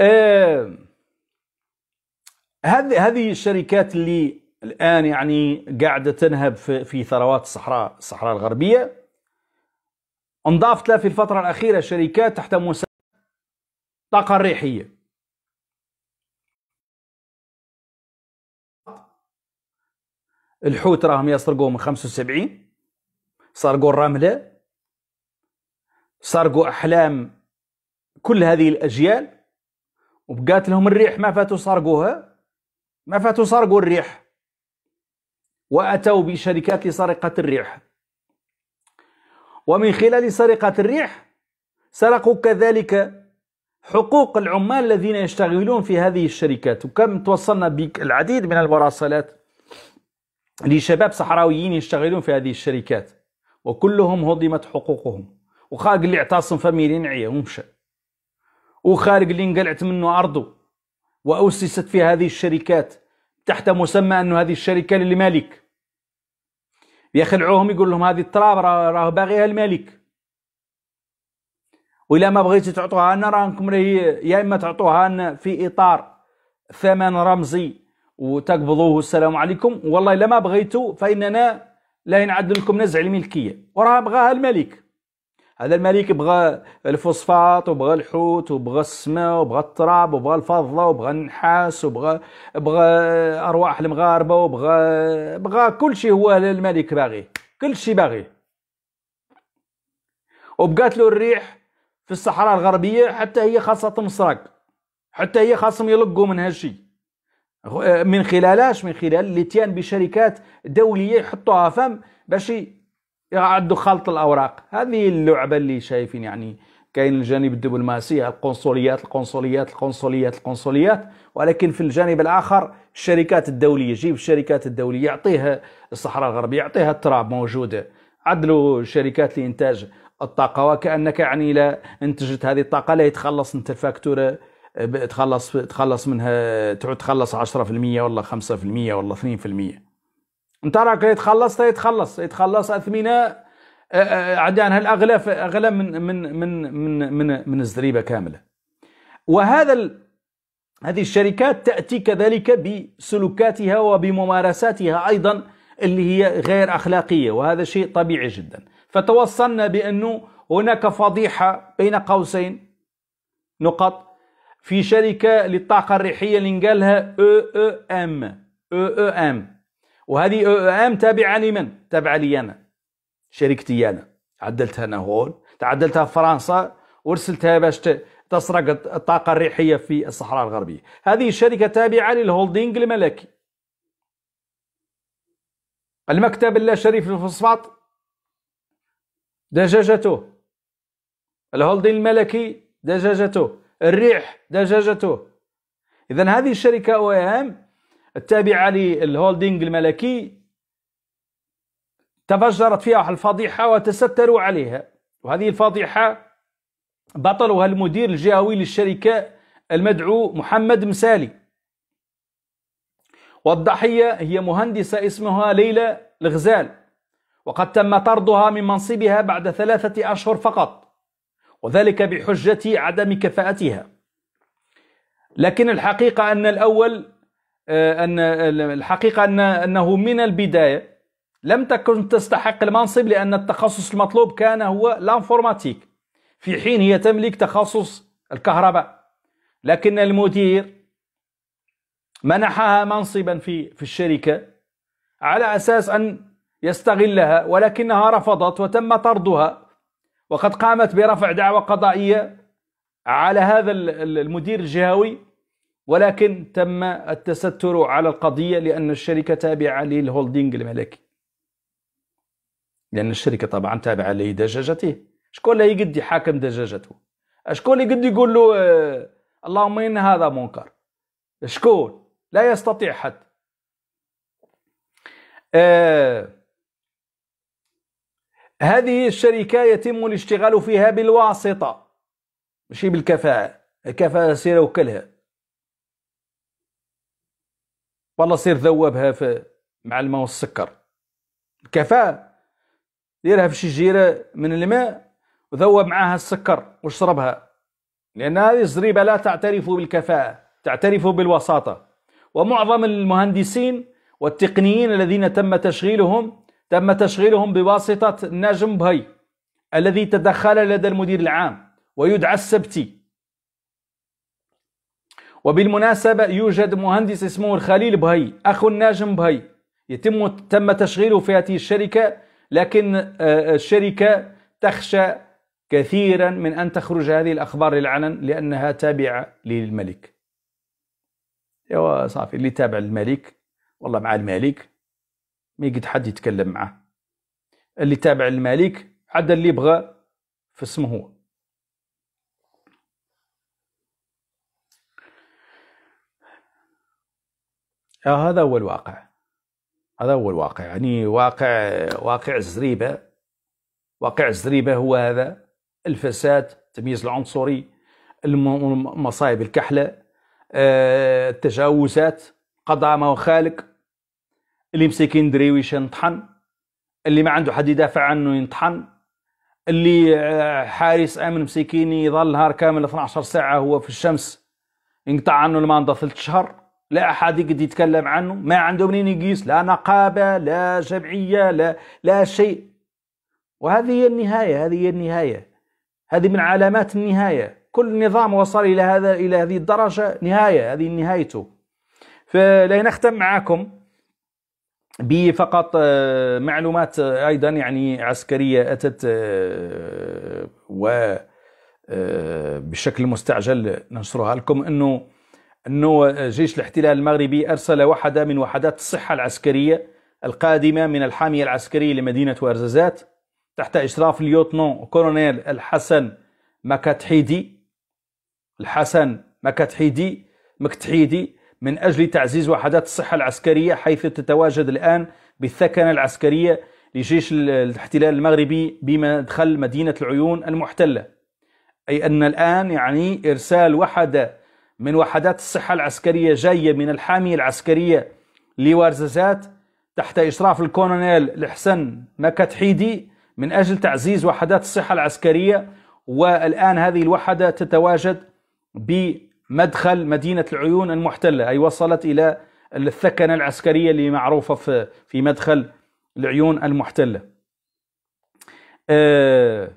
آه، هذه هذه الشركات اللي الآن يعني قاعدة تنهب في, في ثروات الصحراء الصحراء الغربية انضافت لها في الفترة الأخيرة شركات تحت مسمى الطاقة الريحية الحوت راهم يسرقوه من 75 سرقوا الرملة سرقوا أحلام كل هذه الأجيال وبقات لهم الريح ما فاتوا سرقوها ما فاتوا سرقوا الريح وأتوا بشركات لسرقة الريح ومن خلال سرقة الريح سرقوا كذلك حقوق العمال الذين يشتغلون في هذه الشركات وكم توصلنا بالعديد من المراسلات لشباب صحراويين يشتغلون في هذه الشركات وكلهم هضمت حقوقهم وخارج اللي اعتصم فمي لنعيه ومشى وخارج اللي انقلعت منه أرضه وأسست في هذه الشركات تحت مسمى أن هذه الشركة للمالك يخلعوهم يقول لهم هذه التراب راه باغيها الملك وإلا ما بغيتي تعطوها لنا انكم راهي يا إما تعطوها لنا في إطار ثمن رمزي وتقبضوه السلام عليكم والله إلا ما بغيتوا فإننا لا ينعد لكم نزع الملكية وراه بغاها الملك هذا الملك بغى الفوسفات وبغى الحوت وبغى السماء وبغى التراب وبغى الفضه وبغى النحاس وبغى بغى ارواح المغاربه وبغى بغى كل شيء هو الملك باغي كل شيء باغي وبقات له الريح في الصحراء الغربيه حتى هي خاصه تمسرق حتى هي خاصهم يلقوا من هالشيء من خلالاش من خلال تيان بشركات دوليه يحطوها فم باش يعدوا خلط الاوراق هذه اللعبه اللي شايفين يعني كاين الجانب الدبلوماسي القنصليات القنصليات القنصليات القنصليات ولكن في الجانب الاخر الشركات الدوليه جيب الشركات الدوليه يعطيها الصحراء الغربيه يعطيها التراب موجوده عدلوا شركات لانتاج الطاقه وكانك يعني اذا انتجت هذه الطاقه لا يتخلص انت الفاكتوره تخلص تخلص منها تعود تخلص 10% ولا 5% ولا 2% راك يتخلص يتخلص يتخلص اثمنه عدان هالاغلى اغلى من من من من من, من الزريبه كامله وهذا ال هذه الشركات تاتي كذلك بسلوكاتها وبممارساتها ايضا اللي هي غير اخلاقيه وهذا شيء طبيعي جدا فتوصلنا بانه هناك فضيحه بين قوسين نقط في شركه للطاقه الريحيه اللي قالها او او ام او او ام وهذه ام تابعه لمن؟ تابعه لي انا شركتي انا عدلتها انا هون تعدلتها في فرنسا وارسلتها باش تسرق الطاقه الريحيه في الصحراء الغربيه هذه الشركه تابعه للهولدينج الملكي المكتب اللا شريف الفصفات دجاجته الهولدينغ الملكي دجاجته الريح دجاجته اذا هذه الشركه او ام التابعة للهولدنج الملكي تفجرت فيها الفضيحة وتستروا عليها وهذه الفضيحة بطلها المدير الجهوي للشركة المدعو محمد مسالي والضحية هي مهندسة اسمها ليلى الغزال وقد تم طردها من منصبها بعد ثلاثة أشهر فقط وذلك بحجة عدم كفاءتها لكن الحقيقة أن الأول آه، ان آه، الحقيقه ان انه من البدايه لم تكن تستحق المنصب لان التخصص المطلوب كان هو لانفورماتيك في حين هي تملك تخصص الكهرباء لكن المدير منحها منصبا في في الشركه على اساس ان يستغلها ولكنها رفضت وتم طردها وقد قامت برفع دعوى قضائيه على هذا المدير الجهوي ولكن تم التستر على القضية لأن الشركة تابعة للهولدينج الملكي لأن الشركة طبعا تابعة لدجاجته شكون اللي يقد يحاكم دجاجته شكون اللي يقد يقول له آه، اللهم إن هذا منكر شكون لا يستطيع حد آه هذه الشركة يتم الاشتغال فيها بالواسطة مشي بالكفاءة الكفاءة سيرة وكلها والله سير ذوبها في مع الماء والسكر الكفاءة ديرها في شي جيرة من الماء وذوب معاها السكر واشربها لأن هذه الزريبة لا تعترف بالكفاءة تعترف بالوساطة ومعظم المهندسين والتقنيين الذين تم تشغيلهم تم تشغيلهم بواسطة ناجم بهي الذي تدخل لدى المدير العام ويدعى السبتي وبالمناسبة يوجد مهندس اسمه الخليل بهي أخو الناجم بهي يتم تم تشغيله في هذه الشركة لكن آه، آه، الشركة تخشى كثيرا من أن تخرج هذه الأخبار للعلن لأنها تابعة للملك يا صافي اللي تابع للملك والله مع الملك ما يجد حد يتكلم معه اللي تابع للملك عدا اللي يبغى في اسمه هو آه، هذا هو الواقع هذا هو الواقع يعني واقع واقع الزريبه واقع الزريبه هو هذا الفساد التمييز العنصري المصايب الكحله آه، التجاوزات قضاء ما وخالق خالق اللي مسكين درويش ينطحن اللي ما عنده حد يدافع عنه ينطحن اللي آه، حارس امن مسكين يظل نهار كامل 12 ساعه هو في الشمس ينقطع عنه الماء ثلاث شهر لا أحد يقدر يتكلم عنه ما عنده منين يقيس لا نقابة لا جمعية لا, لا شيء وهذه هي النهاية هذه هي النهاية هذه من علامات النهاية كل نظام وصل إلى هذا إلى هذه الدرجة نهاية هذه نهايته فلنختم معكم بفقط آه، معلومات أيضا يعني عسكرية أتت آه، و آه، بشكل مستعجل ننشرها لكم أنه أنه جيش الاحتلال المغربي أرسل وحدة من وحدات الصحة العسكرية القادمة من الحامية العسكرية لمدينة ورزازات تحت إشراف اليوتنون كورونيل الحسن مكتحيدي الحسن مكتحيدي مكتحيدي من أجل تعزيز وحدات الصحة العسكرية حيث تتواجد الآن بالثكنة العسكرية لجيش الاحتلال المغربي بمدخل مدينة العيون المحتلة أي أن الآن يعني إرسال وحدة من وحدات الصحة العسكرية جاية من الحامية العسكرية لوارززات تحت إشراف الكولونيل الحسن مكتحيدي من أجل تعزيز وحدات الصحة العسكرية والآن هذه الوحدة تتواجد بمدخل مدينة العيون المحتلة أي وصلت إلى الثكنة العسكرية اللي معروفة في مدخل العيون المحتلة أه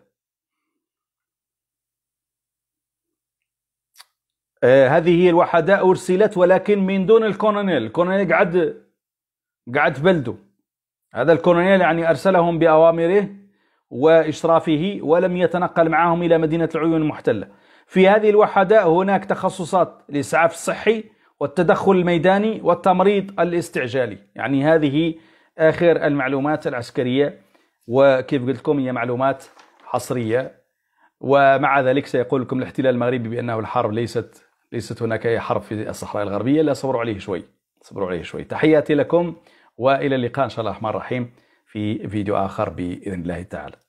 آه، هذه هي الوحدة أرسلت ولكن من دون الكولونيل الكولونيل قعد قعد بلده هذا الكولونيل يعني أرسلهم بأوامره وإشرافه ولم يتنقل معهم إلى مدينة العيون المحتلة في هذه الوحدة هناك تخصصات الإسعاف الصحي والتدخل الميداني والتمريض الاستعجالي يعني هذه آخر المعلومات العسكرية وكيف قلت لكم هي معلومات حصرية ومع ذلك سيقول لكم الاحتلال المغربي بأنه الحرب ليست ليست هناك أي حرب في الصحراء الغربية لا صبروا عليه شوي صبروا عليه شوي تحياتي لكم وإلى اللقاء إن شاء الله الرحمن الرحيم في فيديو آخر بإذن الله تعالى